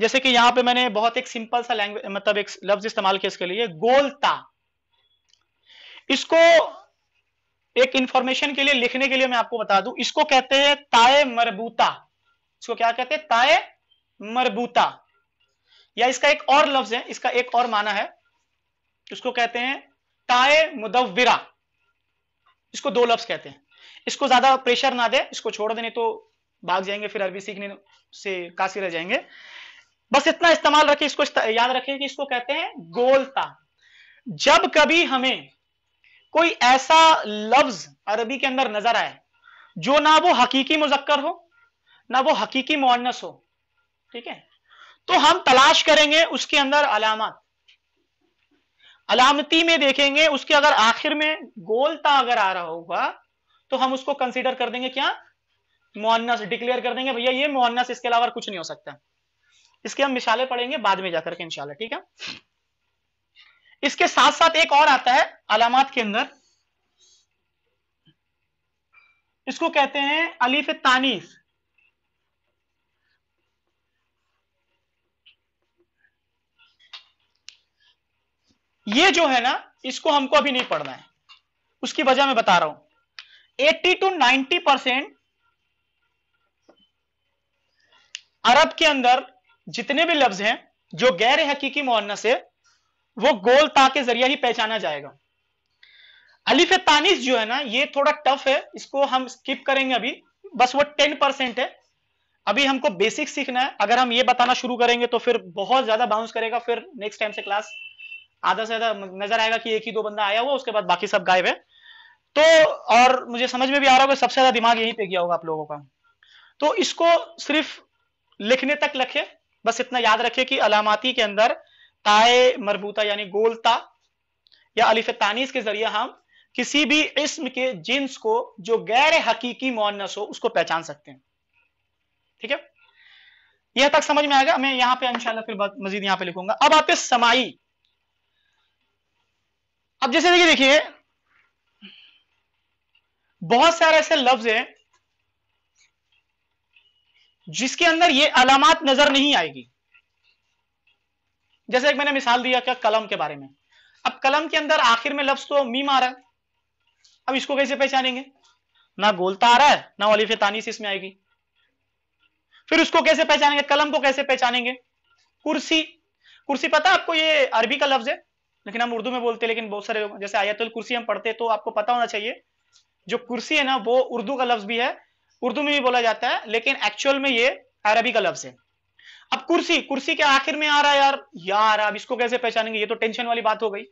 जैसे कि यहां पे मैंने बहुत एक सिंपल सा लैंग्वेज मतलब एक लफ्ज इस्तेमाल किया इसके लिए गोलता इसको एक इंफॉर्मेशन के लिए लिखने के लिए मैं आपको बता दूं इसको कहते हैं ताए मरबूता इसको क्या कहते हैं ताए मरबूता या इसका एक और लफ्ज है इसका एक और माना है इसको कहते हैं ताए मुदविरा इसको दो लफ्ज कहते हैं इसको ज्यादा प्रेशर ना दे इसको छोड़ देने तो भाग जाएंगे फिर अरबी सीखने से काशी रह जाएंगे बस इतना इस्तेमाल रखिए इसको याद रखिए कि इसको कहते हैं गोलता जब कभी हमें कोई ऐसा लफ्ज अरबी के अंदर नजर आए जो ना वो हकीकी मुजक्कर हो ना वो हकीकी मुआनस हो ठीक है तो हम तलाश करेंगे उसके अंदर अलामत अलामती में देखेंगे उसके अगर आखिर में गोलता अगर आ रहा होगा तो हम उसको कंसीडर कर देंगे क्या मुआन्नस डिक्लेयर कर देंगे भैया ये मुआन्नस इसके अलावा कुछ नहीं हो सकता इसके हम मिसालें पढ़ेंगे बाद में जाकर के इंशाला ठीक है इसके साथ साथ एक और आता है अलामत के अंदर इसको कहते हैं अलीफ तानीस ये जो है ना इसको हमको अभी नहीं पढ़ना है उसकी वजह मैं बता रहा हूं 80 टू 90 परसेंट अरब के अंदर जितने भी लफ्ज हैं जो गैर हकीकी मुआनस है वो गोल ता के जरिए ही पहचाना जाएगा अलिफ तानिस जो है ना ये थोड़ा टफ है इसको हम स्किप करेंगे अभी बस वो टेन परसेंट है अभी हमको बेसिक सीखना है अगर हम ये बताना शुरू करेंगे तो फिर बहुत ज्यादा बाउंस करेगा फिर नेक्स्ट टाइम से क्लास आधा से आधा नजर आएगा कि एक ही दो बंदा आया हुआ उसके बाद बाकी सब गायब है तो और मुझे समझ में भी आ रहा होगा सबसे ज्यादा दिमाग यहीं पे गया होगा आप लोगों का तो इसको सिर्फ लिखने तक लिखे बस इतना याद रखिए कि अलामाती के अंदर ताए मरबूता यानी गोलता या अलिफ तानीस के जरिए हम किसी भी इस्म के जिन्स को जो गैर हकीकी मोनस हो उसको पहचान सकते हैं ठीक है यह तक समझ में आएगा मैं यहां पे इंशाला फिर मजीद यहां पे लिखूंगा अब आप समाई अब जैसे देखिए देखिए बहुत सारे ऐसे लफ्ज हैं जिसके अंदर ये अलामत नजर नहीं आएगी जैसे एक मैंने मिसाल दिया क्या कलम के बारे में अब कलम के अंदर आखिर में लफ्ज तो मीम आ रहा है अब इसको कैसे पहचानेंगे ना गोलता आ रहा है ना वलीफ तानी से इसमें आएगी फिर उसको कैसे पहचानेंगे कलम को कैसे पहचानेंगे कुर्सी कुर्सी पता आपको ये अरबी का लफ्ज है लेकिन हम उर्दू में बोलते हैं लेकिन बहुत सारे जैसे आयतुल कुर्सी हम पढ़ते तो आपको पता होना चाहिए जो कुर्सी है ना वो उर्दू का लफ्ज भी है उर्दू में भी बोला जाता है लेकिन एक्चुअल में ये अरबी का लफ्ज है अब कुर्सी कुर्सी के आखिर में आ रहा है यार यार अब इसको कैसे पहचानेंगे ये तो टेंशन वाली बात हो गई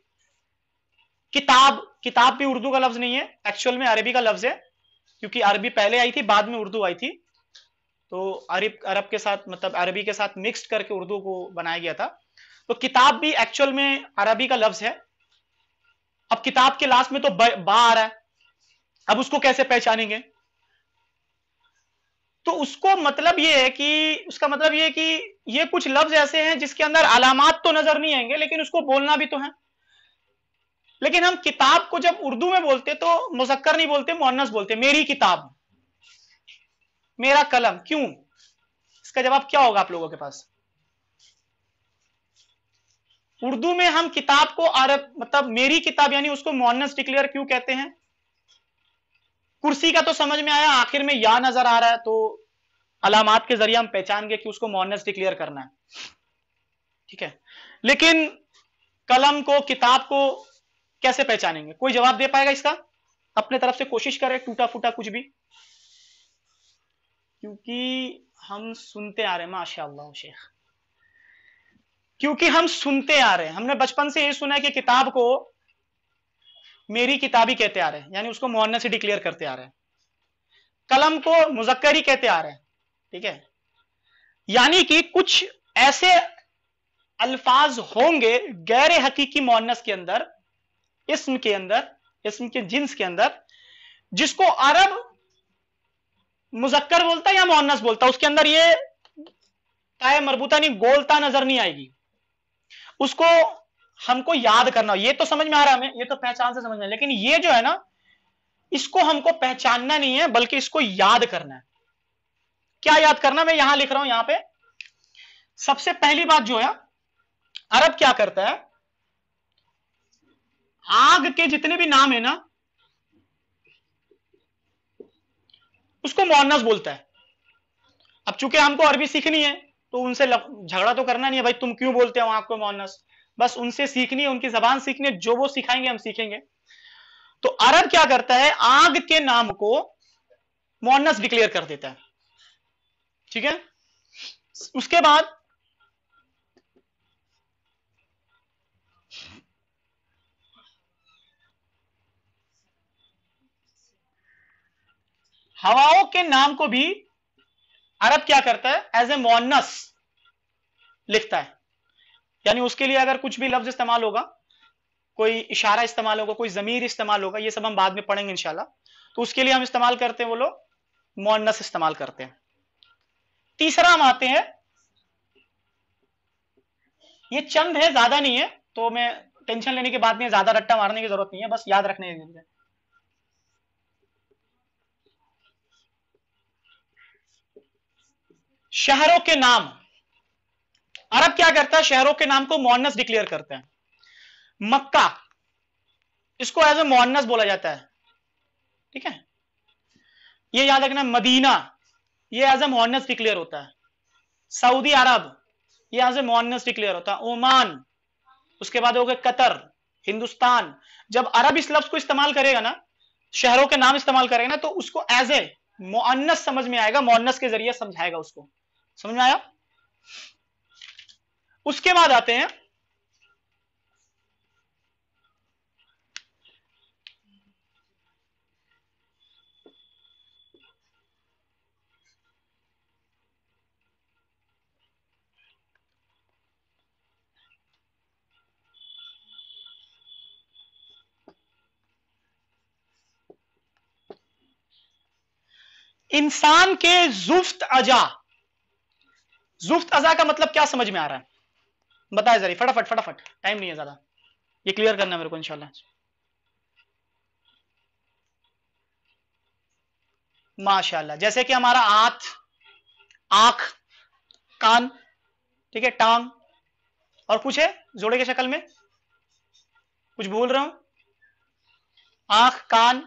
किताब किताब भी उर्दू का लफ्ज नहीं है एक्चुअल में अरबी का लफ्ज है क्योंकि अरबी पहले आई थी बाद में उर्दू आई थी तो अरब अरब के साथ मतलब अरबी के साथ मिक्स्ड करके उर्दू को बनाया गया था तो किताब भी एक्चुअल में अरबी का लफ्ज है अब किताब के लास्ट में तो बा आ रहा है अब उसको कैसे पहचानेंगे तो उसको मतलब ये है कि उसका मतलब ये है कि ये कुछ लफ्ज ऐसे हैं जिसके अंदर अलामत तो नजर नहीं आएंगे लेकिन उसको बोलना भी तो है लेकिन हम किताब को जब उर्दू में बोलते तो मुजक्कर नहीं बोलते मोहनस बोलते मेरी किताब मेरा कलम क्यों इसका जवाब क्या होगा आप लोगों के पास उर्दू में हम किताब को अरब मतलब मेरी किताब यानी उसको मोहनस डिक्लेयर क्यों कहते हैं कुर्सी का तो समझ में आया आखिर में या नजर आ रहा है तो अलामत के जरिए हम पहचान गए कि उसको मोनस डिक्लेयर करना है ठीक है लेकिन कलम को किताब को कैसे पहचानेंगे कोई जवाब दे पाएगा इसका अपने तरफ से कोशिश करें टूटा फूटा कुछ भी क्योंकि हम सुनते आ रहे हैं माशा शेख क्योंकि हम सुनते आ रहे हैं हमने बचपन से ये सुना है कि किताब को मेरी किताबी कहते आ रहे हैं यानी उसको मोहन से डिक्लेयर करते आ रहे हैं कलम को मुजक्कर कहते आ रहे हैं ठीक है यानी कि कुछ ऐसे अल्फाज होंगे गैर हकीकी मोहनस के अंदर इसम के अंदर इसम के जिन्स के अंदर जिसको अरब मुजक्कर बोलता है या मोहनस बोलता है उसके अंदर ये काय मरबूता नहीं गोलता नजर नहीं आएगी उसको हमको याद करना ये तो समझ में आ रहा है हमें ये तो पहचान से समझना लेकिन ये जो है ना इसको हमको पहचानना नहीं है बल्कि इसको याद करना है क्या याद करना मैं यहां लिख रहा हूं यहां पे सबसे पहली बात जो है अरब क्या करता है आग के जितने भी नाम है ना उसको मोहनस बोलता है अब चूंकि हमको अरबी सीखनी है तो उनसे झगड़ा तो करना नहीं है भाई तुम क्यों बोलते हो आग को मोहनस बस उनसे सीखनी है उनकी जबान सीखनी है जो वो सिखाएंगे हम सीखेंगे तो अरब क्या करता है आग के नाम को मोनस डिक्लेयर कर देता है ठीक है उसके बाद हवाओं के नाम को भी अरब क्या करता है एज ए मोनस लिखता है यानी उसके लिए अगर कुछ भी लफ्ज इस्तेमाल होगा कोई इशारा इस्तेमाल होगा कोई जमीर इस्तेमाल होगा ये सब हम बाद में पढ़ेंगे इनशाला तो उसके लिए हम इस्तेमाल करते हैं वो लोग मोनस इस्तेमाल करते हैं तीसरा हम आते हैं ये चंद है ज्यादा नहीं है तो मैं टेंशन लेने के बाद में ज्यादा रट्टा मारने की जरूरत नहीं है बस याद रखने की जरूरत है शहरों के नाम अरब क्या करता है शहरों के नाम को मोनस डिक्लेयर करते हैं मक्का इसको एज ए मोनस बोला जाता है ठीक है ये याद रखना मदीना ये एज ए मोनस डिक्लेयर होता है सऊदी अरब ये एज ए मोनस डिक्लेयर होता है ओमान उसके बाद हो गए कतर हिंदुस्तान जब अरब इस लफ्ज को इस्तेमाल करेगा ना शहरों के नाम इस्तेमाल करेगा ना तो उसको एज ए मोनस समझ में आएगा मोनस के जरिए समझाएगा उसको समझ में आया उसके बाद आते हैं इंसान के जुफ्त अजा जुफ्त अजा का मतलब क्या समझ में आ रहा है बताए जरा फटाफट फटाफट टाइम नहीं है ज्यादा ये क्लियर करना मेरे को इंशाल्लाह माशाल्लाह जैसे कि हमारा हाथ आंख कान ठीक है टांग और कुछ है जोड़े के शक्ल में कुछ भूल रहा हूं आंख कान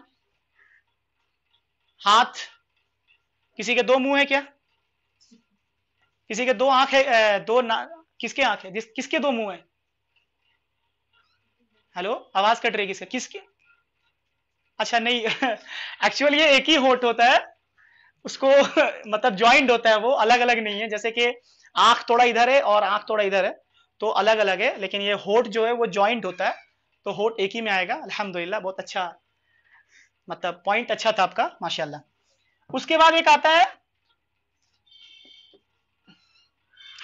हाथ किसी के दो मुंह है क्या किसी के दो आंख है दो किसके आंख है किसके दो मुंह है हेलो आवाज कट रही है किसके अच्छा नहीं एक्चुअल ये एक ही होट होता है उसको मतलब ज्वाइंट होता है वो अलग अलग नहीं है जैसे कि आंख थोड़ा इधर है और आंख थोड़ा इधर है तो अलग अलग है लेकिन ये होट जो है वो ज्वाइंट होता है तो होट एक ही में आएगा अल्हम्दुलिल्लाह बहुत अच्छा मतलब पॉइंट अच्छा था आपका माशाल्लाह उसके बाद एक आता है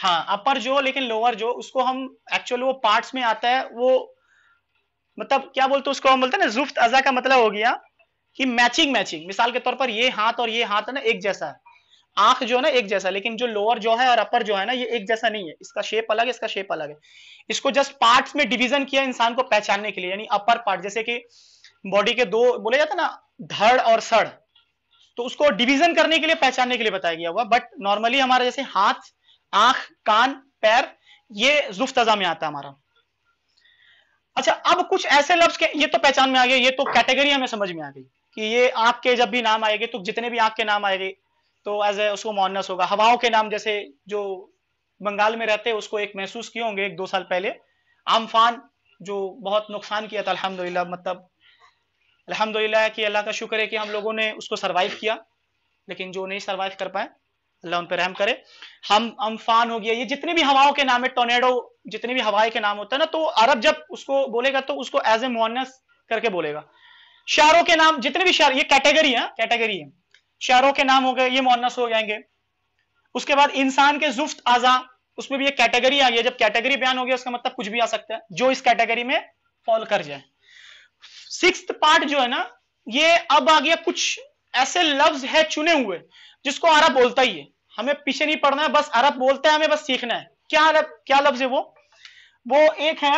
हाँ अपर जो लेकिन लोअर जो उसको हम एक्चुअल वो पार्ट्स में आता है वो मतलब क्या बोलते उसको हम बोलते हैं ना जुफ्त अजा का मतलब हो गया कि मैचिंग मैचिंग मिसाल के तौर पर ये हाथ और ये हाथ है ना एक जैसा है आंख जो है ना एक जैसा लेकिन जो लोअर जो है और अपर जो है ना ये एक जैसा नहीं है इसका शेप अलग है इसका शेप अलग है इसको जस्ट पार्ट्स में डिवीजन किया इंसान को पहचानने के लिए यानी अपर पार्ट जैसे कि बॉडी के दो बोले जाते ना धड़ और सड़ तो उसको डिवीजन करने के लिए पहचानने के लिए बताया गया हुआ बट नॉर्मली हमारा जैसे हाथ आंख कान पैर ये तजा में आता है हमारा अच्छा अब कुछ ऐसे लफ्ज के ये तो पहचान में आ गए ये तो कैटेगरी हमें समझ में आ गई कि ये आंख के जब भी नाम आएंगे तो जितने भी आंख के नाम आएंगे तो एज ए उसको मोनस होगा हवाओं के नाम जैसे जो बंगाल में रहते उसको एक महसूस किए होंगे एक दो साल पहले आमफान जो बहुत नुकसान किया था अलहमदुल्ला मतलब अलहमदुल्ला कि अल्लाह का शुक्र है कि हम लोगों ने उसको सर्वाइव किया लेकिन जो नहीं सर्वाइव कर पाए अल्लाह उन पर रहम करे हम अम्फान हो गया ये जितने भी हवाओं के नाम है टोनेडो जितने भी हवाएं के नाम होता है ना तो अरब जब उसको बोलेगा तो उसको एज ए मोहनस करके बोलेगा शहरों के नाम जितने भी शहर ये कैटेगरी है कैटेगरी है शहरों के नाम हो गए ये मोहनस हो जाएंगे उसके बाद इंसान के जुफ्त आजा उसमें भी एक कैटेगरी आ गई जब कैटेगरी बयान हो गया उसका मतलब कुछ भी आ सकता है जो इस कैटेगरी में फॉल कर जाए सिक्स पार्ट जो है ना ये अब आ गया कुछ ऐसे लफ्ज है चुने हुए जिसको अरब बोलता ही है हमें पीछे नहीं पड़ना है बस अरब बोलते हैं हमें बस सीखना है क्या अरब क्या लफ्ज है वो वो एक है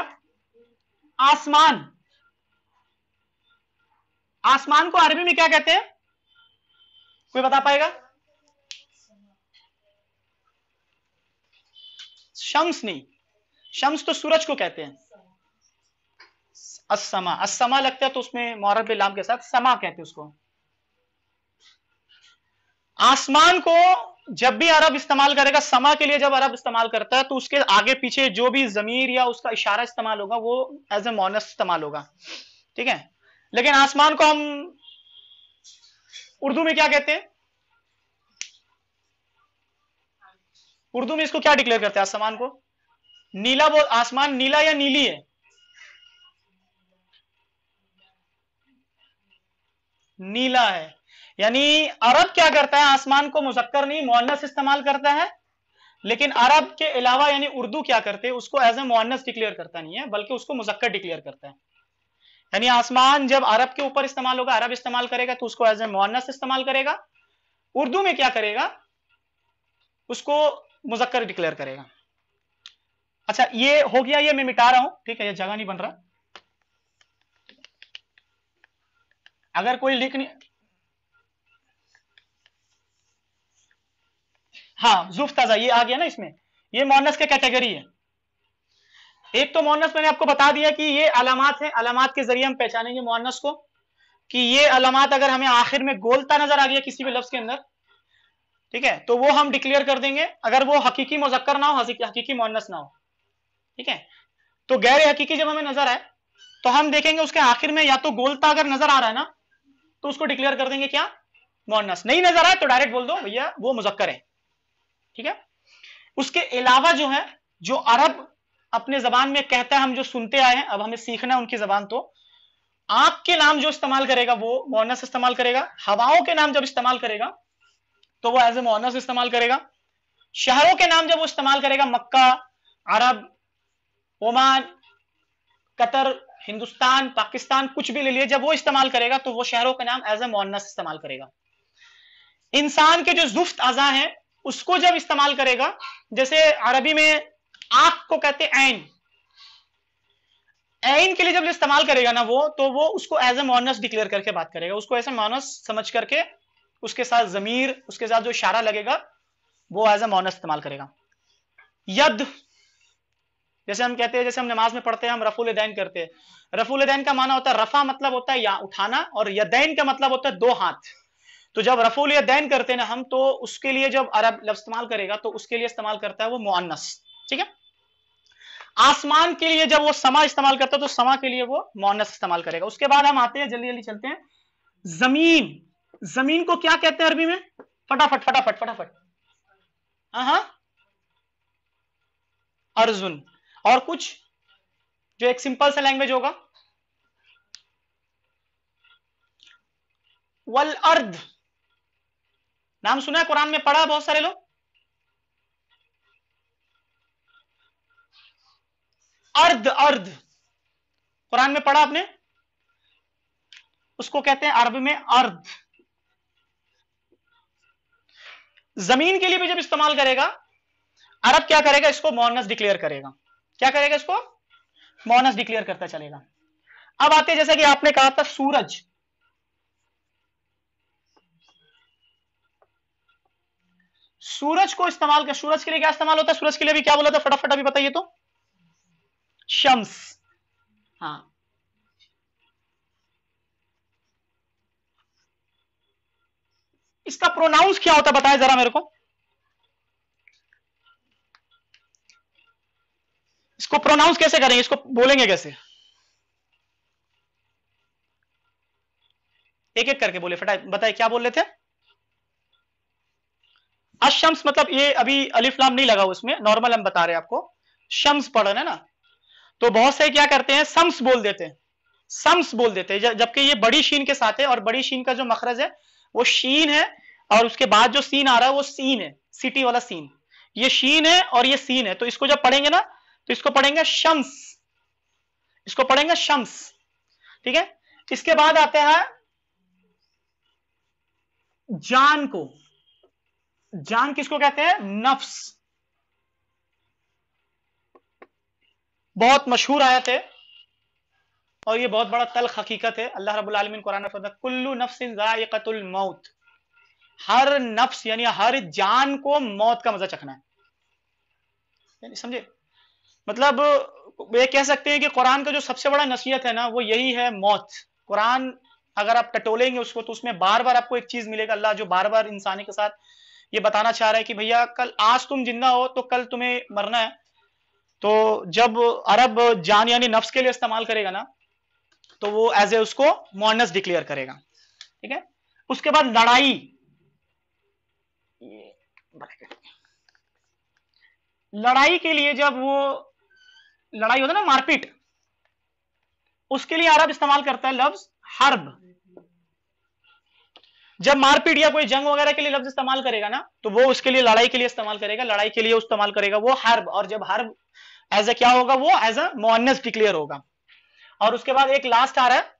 आसमान आसमान को अरबी में क्या कहते हैं कोई बता पाएगा शम्स नहीं शम्स तो सूरज को कहते हैं अस्समा असमा लगता है तो उसमें मौरब लाम के साथ समा कहते हैं उसको आसमान को जब भी अरब इस्तेमाल करेगा समा के लिए जब अरब इस्तेमाल करता है तो उसके आगे पीछे जो भी जमीर या उसका इशारा इस्तेमाल होगा वो एज ए मोनस इस्तेमाल होगा ठीक है लेकिन आसमान को हम उर्दू में क्या कहते हैं उर्दू में इसको क्या डिक्लेयर करते हैं आसमान को नीला बोल आसमान नीला या नीली है नीला है यानी अरब क्या करता है आसमान को मुजक्कर नहीं मोहनस इस्तेमाल करता है लेकिन अरब के अलावा यानी उर्दू क्या करते हैं उसको एज ए मोहनस डिक्लेयर करता नहीं है बल्कि उसको मुजक्कर डिक्लेयर करता है यानी आसमान जब अरब के ऊपर इस्तेमाल होगा अरब इस्तेमाल करेगा तो उसको एज ए मोहनस इस्तेमाल करेगा उर्दू में क्या करेगा उसको मुजक्कर डिक्लेयर करेगा अच्छा ये हो गया ये मैं मिटा रहा हूं ठीक है ये जगह नहीं बन रहा अगर कोई लिख नहीं हाँ जुफ ताजा ये आ गया ना इसमें ये मोनस के कैटेगरी है एक तो मोनस मैंने आपको बता दिया कि ये अलामत है अलामत के जरिए हम पहचानेंगे मोनस को कि ये अलामत अगर हमें आखिर में गोलता नजर आ गया किसी भी लफ्ज के अंदर ठीक है तो वो हम डिक्लेयर कर देंगे अगर वो हकीकी मुजक्कर ना हो हकीकी मोनस ना हो ठीक है तो गैर हकीकी जब हमें नजर आए तो हम देखेंगे उसके आखिर में या तो गोलता अगर नजर आ रहा है ना तो उसको डिक्लेयर कर देंगे क्या मोनस नहीं नजर आए तो डायरेक्ट बोल दो भैया वो मुजक्कर है ठीक है उसके अलावा जो है जो अरब अपने जबान में कहता है हम जो सुनते आए हैं अब हमें सीखना है उनकी जबान तो आपके नाम जो इस्तेमाल करेगा वो मोनस इस्तेमाल करेगा हवाओं के नाम जब इस्तेमाल करेगा तो वो एज ए मोनस इस्तेमाल करेगा शहरों के नाम जब वो इस्तेमाल करेगा Mecca Arab Oman Qatar Hindustan Pakistan कुछ भी ले लिए जब वो इस्तेमाल करेगा तो वो शहरों के नाम एज ए मोनस इस्तेमाल करेगा इंसान के जो जुफ्त अजा है उसको जब इस्तेमाल करेगा जैसे अरबी में आंख को कहते हैं ऐन ऐन के लिए जब इस्तेमाल करेगा ना वो तो वो उसको एज ए मॉनस डिक्लेयर करके बात करेगा उसको ऐसे मॉनस समझ करके उसके साथ जमीर उसके साथ जो इशारा लगेगा वो एज ए मॉनस इस्तेमाल करेगा यद जैसे हम कहते हैं जैसे हम नमाज में पढ़ते हैं हम रफुल दैन करते हैं रफुल दैन का माना होता है रफा मतलब होता है या उठाना और यदैन का मतलब होता है दो हाथ तो जब रफूल या दैन करते ना हम तो उसके लिए जब अरब लफ्ज इस्तेमाल करेगा तो उसके लिए इस्तेमाल करता है वो मुआनस ठीक है आसमान के लिए जब वो समा इस्तेमाल करता है तो समा के लिए वो मोनस इस्तेमाल करेगा उसके बाद हम आते हैं जल्दी जल्दी चलते हैं जमीन जमीन को क्या कहते हैं अरबी में फटाफट फटाफट फटाफट हाँ अर्जुन और कुछ जो एक सिंपल सा लैंग्वेज होगा वल अर्ध नाम सुना है कुरान में पढ़ा बहुत सारे लोग अर्ध अर्ध कुरान में पढ़ा आपने उसको कहते हैं अरब में अर्ध जमीन के लिए भी जब इस्तेमाल करेगा अरब क्या करेगा इसको मोनस डिक्लेयर करेगा क्या करेगा इसको मोनस डिक्लेयर करता चलेगा अब आते जैसे कि आपने कहा था सूरज सूरज को इस्तेमाल कर सूरज के लिए क्या इस्तेमाल होता है सूरज के लिए भी क्या बोला था फटाफट अभी बताइए तो शम्स हाँ इसका प्रोनाउंस क्या होता है बताए जरा मेरे को इसको प्रोनाउंस कैसे करेंगे इसको बोलेंगे कैसे एक एक करके बोले फटाई बताए क्या बोल रहे थे अशम्स मतलब ये अभी नाम नहीं लगा उसमें नॉर्मल हम बता रहे हैं आपको शम्स पढ़ना है ना तो बहुत से क्या करते हैं सम्स बोल देते हैं सम्स बोल देते हैं जबकि ये बड़ी शीन के साथ है और बड़ी शीन का जो मखरज है वो शीन है और उसके बाद जो सीन आ रहा है वो सीन है सिटी वाला सीन ये शीन है और ये सीन है तो इसको जब पढ़ेंगे ना तो इसको पढ़ेंगे शम्स इसको पढ़ेंगे शम्स ठीक है इसके बाद आते हैं जान को जान किसको कहते हैं नफ्स बहुत मशहूर आयत है और ये बहुत बड़ा तलख हकीकत है अल्लाह रब्बुल आलमीन कुरान फरमाता है कुल्लू नफ्स जायकतुल मौत हर नफ्स यानी हर जान को मौत का मजा चखना है यानी समझे मतलब ये कह सकते हैं कि कुरान का जो सबसे बड़ा नसीहत है ना वो यही है मौत कुरान अगर आप टटोलेंगे उसको तो उसमें बार बार आपको एक चीज मिलेगा अल्लाह जो बार बार इंसानी के साथ ये बताना चाह रहा है कि भैया कल आज तुम जिंदा हो तो कल तुम्हें मरना है तो जब अरब जान यानी नफ्स के लिए इस्तेमाल करेगा ना तो वो एज ए उसको मॉर्नस डिक्लेयर करेगा ठीक है उसके बाद लड़ाई लड़ाई के लिए जब वो लड़ाई होता है ना मारपीट उसके लिए अरब इस्तेमाल करता है लफ्ज हर्ब जब मारपीट या कोई जंग वगैरह के लिए लफ्ज इस्तेमाल करेगा ना तो वो उसके लिए लड़ाई के लिए इस्तेमाल करेगा लड़ाई के लिए इस्तेमाल करेगा वो हर्ब और जब हर्ब एज ए क्या होगा वो एज अ मोहनस डिक्लेयर होगा और उसके बाद एक लास्ट आ रहा है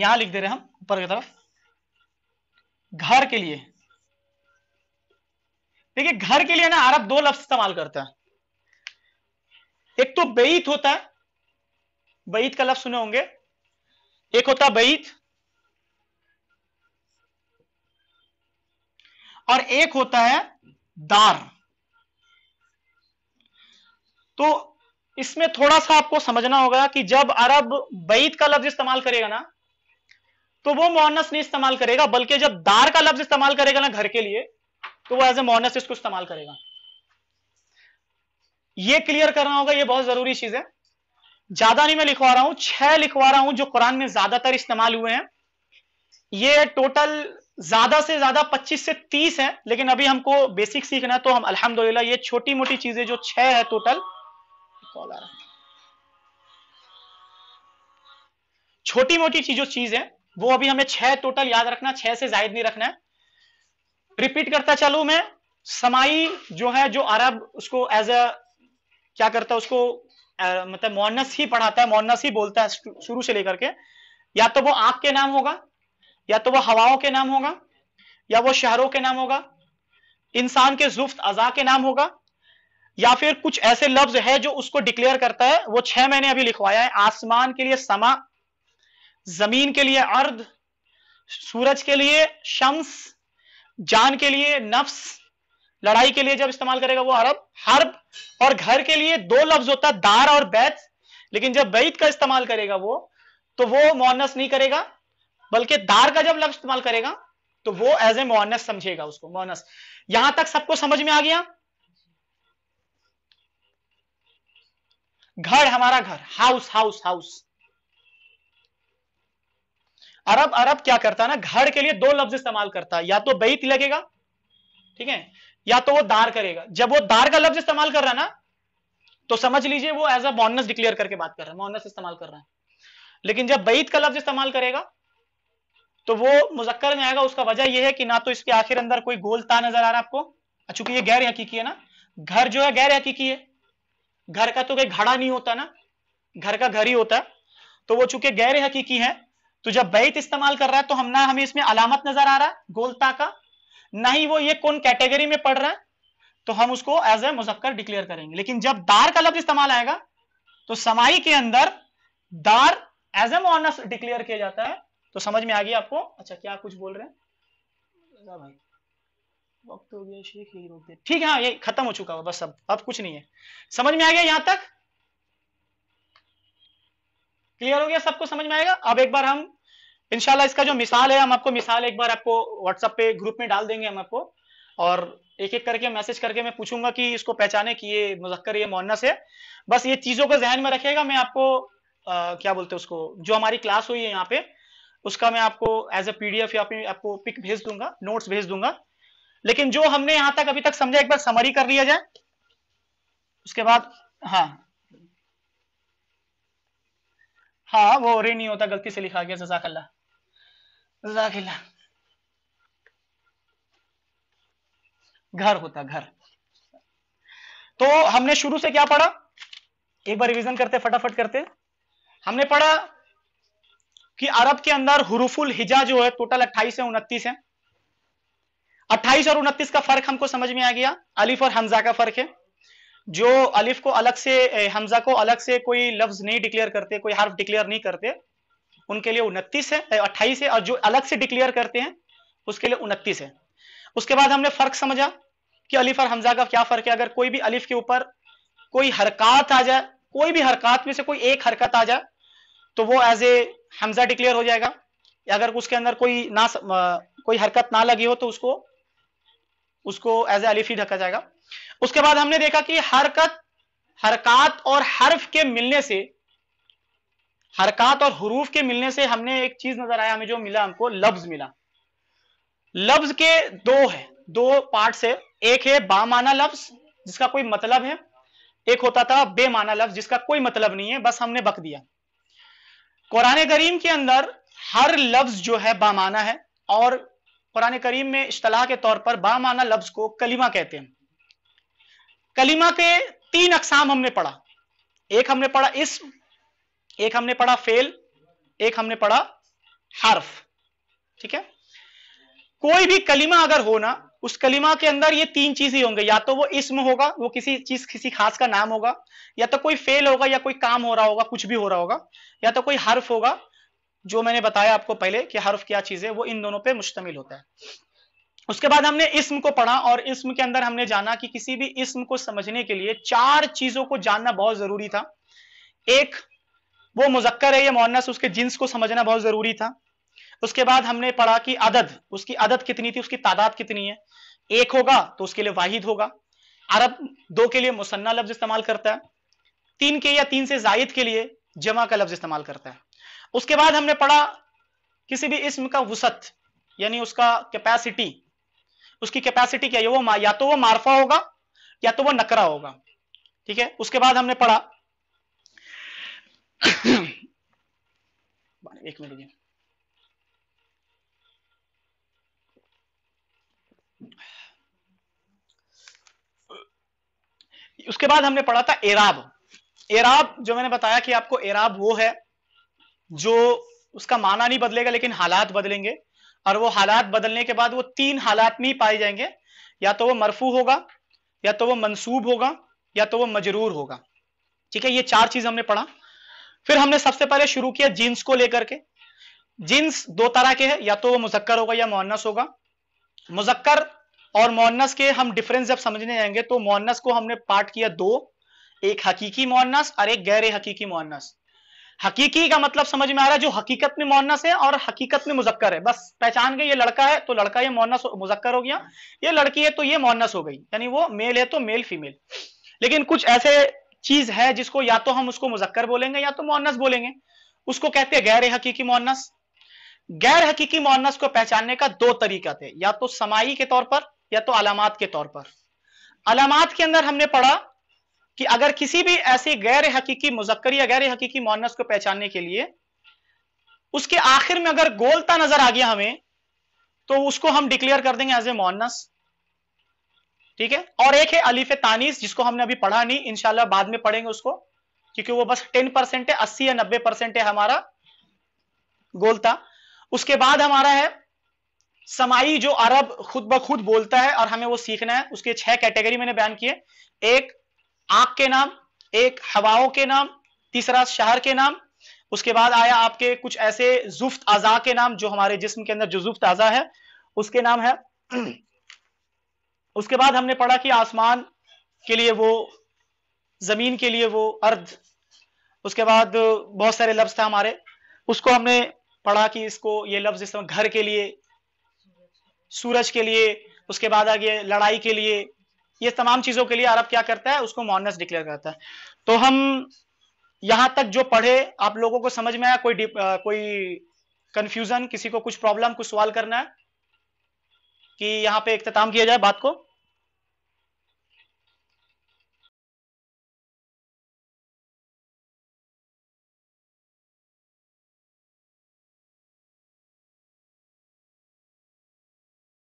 यहां लिख दे रहे हम ऊपर की तरफ घर के लिए देखिए घर के लिए ना अरब दो लफ्ज इस्तेमाल करता है एक तो बेईत होता है बेईत का लफ्ज सुने होंगे एक होता है बेईत और एक होता है दार तो इसमें थोड़ा सा आपको समझना होगा कि जब अरब बैत का लफ्ज इस्तेमाल करेगा ना तो वो मोहनस नहीं इस्तेमाल करेगा बल्कि जब दार का लफ्ज इस्तेमाल करेगा ना घर के लिए तो वो एज ए मोहनस इसको इस्तेमाल करेगा ये क्लियर करना होगा ये बहुत जरूरी चीज है ज्यादा नहीं मैं लिखवा रहा हूं छह लिखवा रहा हूं जो कुरान में ज्यादातर इस्तेमाल हुए हैं ये टोटल ज्यादा से ज्यादा 25 से 30 है लेकिन अभी हमको बेसिक सीखना है तो हम अल्हम्दुलिल्लाह ये छोटी मोटी चीजें जो छह है टोटल कॉल आ रहा है छोटी मोटी जो चीज है वो अभी हमें छह टोटल याद रखना छह से जायद नहीं रखना है रिपीट करता चलू मैं समाई जो है जो अरब उसको एज अ क्या करता है उसको आ, मतलब मोनस ही पढ़ाता है मोनस ही बोलता है शुरू से लेकर के या तो वो आंख के नाम होगा या तो वह हवाओं के नाम होगा या वो शहरों के नाम होगा इंसान के जुफ्त अजा के नाम होगा या फिर कुछ ऐसे लफ्ज है जो उसको डिक्लेयर करता है वो छह मैंने अभी लिखवाया है आसमान के लिए समा जमीन के लिए अर्ध सूरज के लिए शम्स जान के लिए नफ्स लड़ाई के लिए जब इस्तेमाल करेगा वो अरब हर्ब और घर के लिए दो लफ्ज होता है दार और बैत लेकिन जब बैत का इस्तेमाल करेगा वो तो वो मोनस नहीं करेगा बल्कि दार का जब लफ्ज इस्तेमाल करेगा तो वो एज ए मोनस समझेगा उसको मोनस यहां तक सबको समझ में आ गया घर हमारा घर house house house Arab Arab क्या करता है ना घर के लिए दो लफ्ज इस्तेमाल करता है या तो बैत लगेगा ठीक है या तो वो दार करेगा जब वो दार का लफ्ज इस्तेमाल कर रहा है ना तो समझ लीजिए वो एज अ मोनस डिक्लेयर करके बात कर रहा है मोनस इस्तेमाल कर रहा है लेकिन जब बैत का लफ्ज इस्तेमाल करेगा तो वो मुजक्कर में आएगा उसका वजह यह है कि ना तो इसके आखिर अंदर कोई गोल ता नजर आ रहा है आपको चूंकि ये गैर हकीकी है ना घर जो है गैर हकीकी है घर का तो कोई घड़ा नहीं होता ना घर का घर ही होता है तो वो चूंकि गैर हकीकी है तो जब बैत इस्तेमाल कर रहा है तो हम ना हमें इसमें अलामत नजर आ रहा है गोलता का ना ही वो ये कौन कैटेगरी में पढ़ रहा है तो हम उसको एज ए मुजक्कर डिक्लेयर करेंगे लेकिन जब दार का लफ्ज इस्तेमाल आएगा तो समाई के अंदर दार एज ए मोनस डिक्लेयर किया जाता है तो समझ में आ गया आपको अच्छा क्या कुछ बोल रहे हैं भाई वक्त हो गया शेख यही रोक दे ठीक है हाँ ये खत्म हो चुका हुआ बस अब अब कुछ नहीं है समझ में आ गया यहां तक क्लियर हो गया सबको समझ में आएगा अब एक बार हम इनशाला इसका जो मिसाल है हम आपको मिसाल एक बार आपको व्हाट्सएप पे ग्रुप में डाल देंगे हम आपको और एक एक करके मैसेज करके मैं पूछूंगा कि इसको पहचाने कि ये मुजक्कर ये मोहनस है बस ये चीजों को जहन में रखेगा मैं आपको आ, क्या बोलते हैं उसको जो हमारी क्लास हुई है यहाँ पे उसका मैं आपको एज ए पीडीएफ या फिर आपको पिक भेज दूंगा नोट्स भेज दूंगा लेकिन जो हमने यहां तक अभी तक समझा एक बार समरी कर लिया जाए उसके बाद हाँ हाँ वो रे नहीं होता गलती से लिखा गया जजाकल्ला जजाकिल्ला घर होता घर तो हमने शुरू से क्या पढ़ा एक बार रिवीजन करते फटाफट करते हमने पढ़ा कि अरब के अंदर हरूफुल हिजा जो है टोटल 28 है उनतीस है 28 और 29 का फर्क हमको समझ में आ गया अलिफ और हमजा का फर्क है जो अलिफ को अलग से हमजा को अलग से कोई लफ्ज नहीं डिक्लेयर करते कोई हर्फ डिक्लेयर नहीं करते उनके लिए उनतीस है अट्ठाईस है और जो अलग से डिक्लेयर करते हैं उसके लिए उनतीस है उसके बाद हमने फर्क समझा कि अलिफ और हमजा का क्या फर्क है अगर कोई भी अलिफ के ऊपर कोई हरकत आ जाए कोई भी हरकत में से कोई एक हरकत आ जाए तो वो एज ए हमजा डिक्लेयर हो जाएगा अगर उसके अंदर कोई ना कोई हरकत ना लगी हो तो उसको उसको एज ए अलीफी ढका जाएगा उसके बाद हमने देखा कि हरकत हरकत और हर्फ के मिलने से हरकत और हरूफ के मिलने से हमने एक चीज नजर आया हमें जो मिला हमको लफ्ज मिला लफ्ज के दो है दो पार्ट से एक है बामाना लफ्ज जिसका कोई मतलब है एक होता था बेमाना लफ्ज जिसका कोई मतलब नहीं है बस हमने बक दिया कुरान करीम के अंदर हर लफ्ज जो है बामाना है और कुरान करीम में इश्तलाह के तौर पर बामाना लफ्ज को कलीमा कहते हैं कलीमा के तीन अकसाम हमने पढ़ा एक हमने पढ़ा इसम एक हमने पढ़ा फेल एक हमने पढ़ा हर्फ ठीक है कोई भी कलीमा अगर हो ना उस कलिमा के अंदर ये तीन चीज ही होंगे या तो वो इसम होगा वो किसी चीज किसी खास का नाम होगा या तो कोई फेल होगा या कोई काम हो रहा होगा कुछ भी हो रहा होगा या तो कोई हर्फ होगा जो मैंने बताया आपको पहले कि हर्फ क्या चीज है वो इन दोनों पे मुश्तमिल होता है उसके बाद हमने इसम को पढ़ा और इसम के अंदर हमने जाना कि किसी भी इसम को समझने के लिए चार चीजों को जानना बहुत जरूरी था एक वो मुजक्कर है या मोनस उसके जिन्स को समझना बहुत जरूरी था उसके बाद हमने पढ़ा कि अदद उसकी अदद कितनी थी उसकी तादाद कितनी है एक होगा तो उसके लिए वाहिद होगा अरब दो के लिए मुसन्ना लफ्ज इस्तेमाल करता है तीन के या तीन से जायद के लिए जमा का लफ्ज इस्तेमाल करता है उसके बाद हमने पढ़ा किसी भी इसम का वसत यानी उसका कैपेसिटी उसकी कैपेसिटी क्या है वो या तो वो मारफा होगा या तो वो नकरा होगा ठीक है उसके बाद हमने पढ़ा एक मिनट उसके बाद हमने पढ़ा था एराब एराब जो मैंने बताया कि आपको एराब वो है जो उसका माना नहीं बदलेगा लेकिन हालात बदलेंगे और वो हालात बदलने के बाद वो तीन हालात में ही पाए जाएंगे या तो वो मरफू होगा या तो वो मंसूब होगा या तो वो मजरूर होगा ठीक है ये चार चीज हमने पढ़ा फिर हमने सबसे पहले शुरू किया जींस को लेकर के जींस दो तरह के हैं या तो वो मुजक्कर होगा या मोहनस होगा मुजक्कर और मोनस के हम डिफरेंस जब समझने जाएंगे तो मोनस को हमने पार्ट किया दो एक हकीकी मोनस और एक गैर हकीकी मोनस हकीकी का मतलब समझ में आ रहा है जो हकीकत में मोनस है और हकीकत में मुजक्कर है बस पहचान गए ये लड़का है तो लड़का ये मोनस मुजक्कर हो गया ये लड़की है तो ये मोनस हो गई यानी वो मेल है तो मेल फीमेल लेकिन कुछ ऐसे चीज है जिसको या तो हम उसको मुजक्कर बोलेंगे या तो मोनस बोलेंगे उसको कहते हैं गैर हकीकी मोनस गैर हकीकी मोनस को पहचानने का दो तरीका थे या तो समाई के तौर पर या तो अलामत के तौर पर अलामत के अंदर हमने पढ़ा कि अगर किसी भी ऐसे गैर हकीकी मुजक्कर या गैर हकीकी मोनस को पहचानने के लिए उसके आखिर में अगर गोलता नजर आ गया हमें तो उसको हम डिक्लेयर कर देंगे एज ए मोनस ठीक है और एक है अलीफ तानीस जिसको हमने अभी पढ़ा नहीं इनशाला बाद में पढ़ेंगे उसको क्योंकि वो बस टेन परसेंट है अस्सी या नब्बे परसेंट है हमारा गोलता उसके बाद हमारा है समाई जो अरब खुद ब खुद बोलता है और हमें वो सीखना है उसके छह कैटेगरी मैंने बयान किए एक आग के नाम एक हवाओं के नाम तीसरा शहर के नाम उसके बाद आया आपके कुछ ऐसे जुफ्त अजा के नाम जो हमारे जिस्म के अंदर जो जुफ्त अजा है उसके नाम है उसके बाद हमने पढ़ा कि आसमान के लिए वो जमीन के लिए वो अर्ध उसके बाद बहुत सारे लफ्ज थे हमारे उसको हमने पढ़ा कि इसको ये लफ्ज इस घर के लिए सूरज के लिए उसके बाद आगे लड़ाई के लिए ये तमाम चीजों के लिए अरब क्या करता है उसको मॉनस डिक्लेयर करता है तो हम यहां तक जो पढ़े आप लोगों को समझ में आया कोई आ, कोई कंफ्यूजन किसी को कुछ प्रॉब्लम कुछ सवाल करना है कि यहाँ पे इख्ताम किया जाए बात को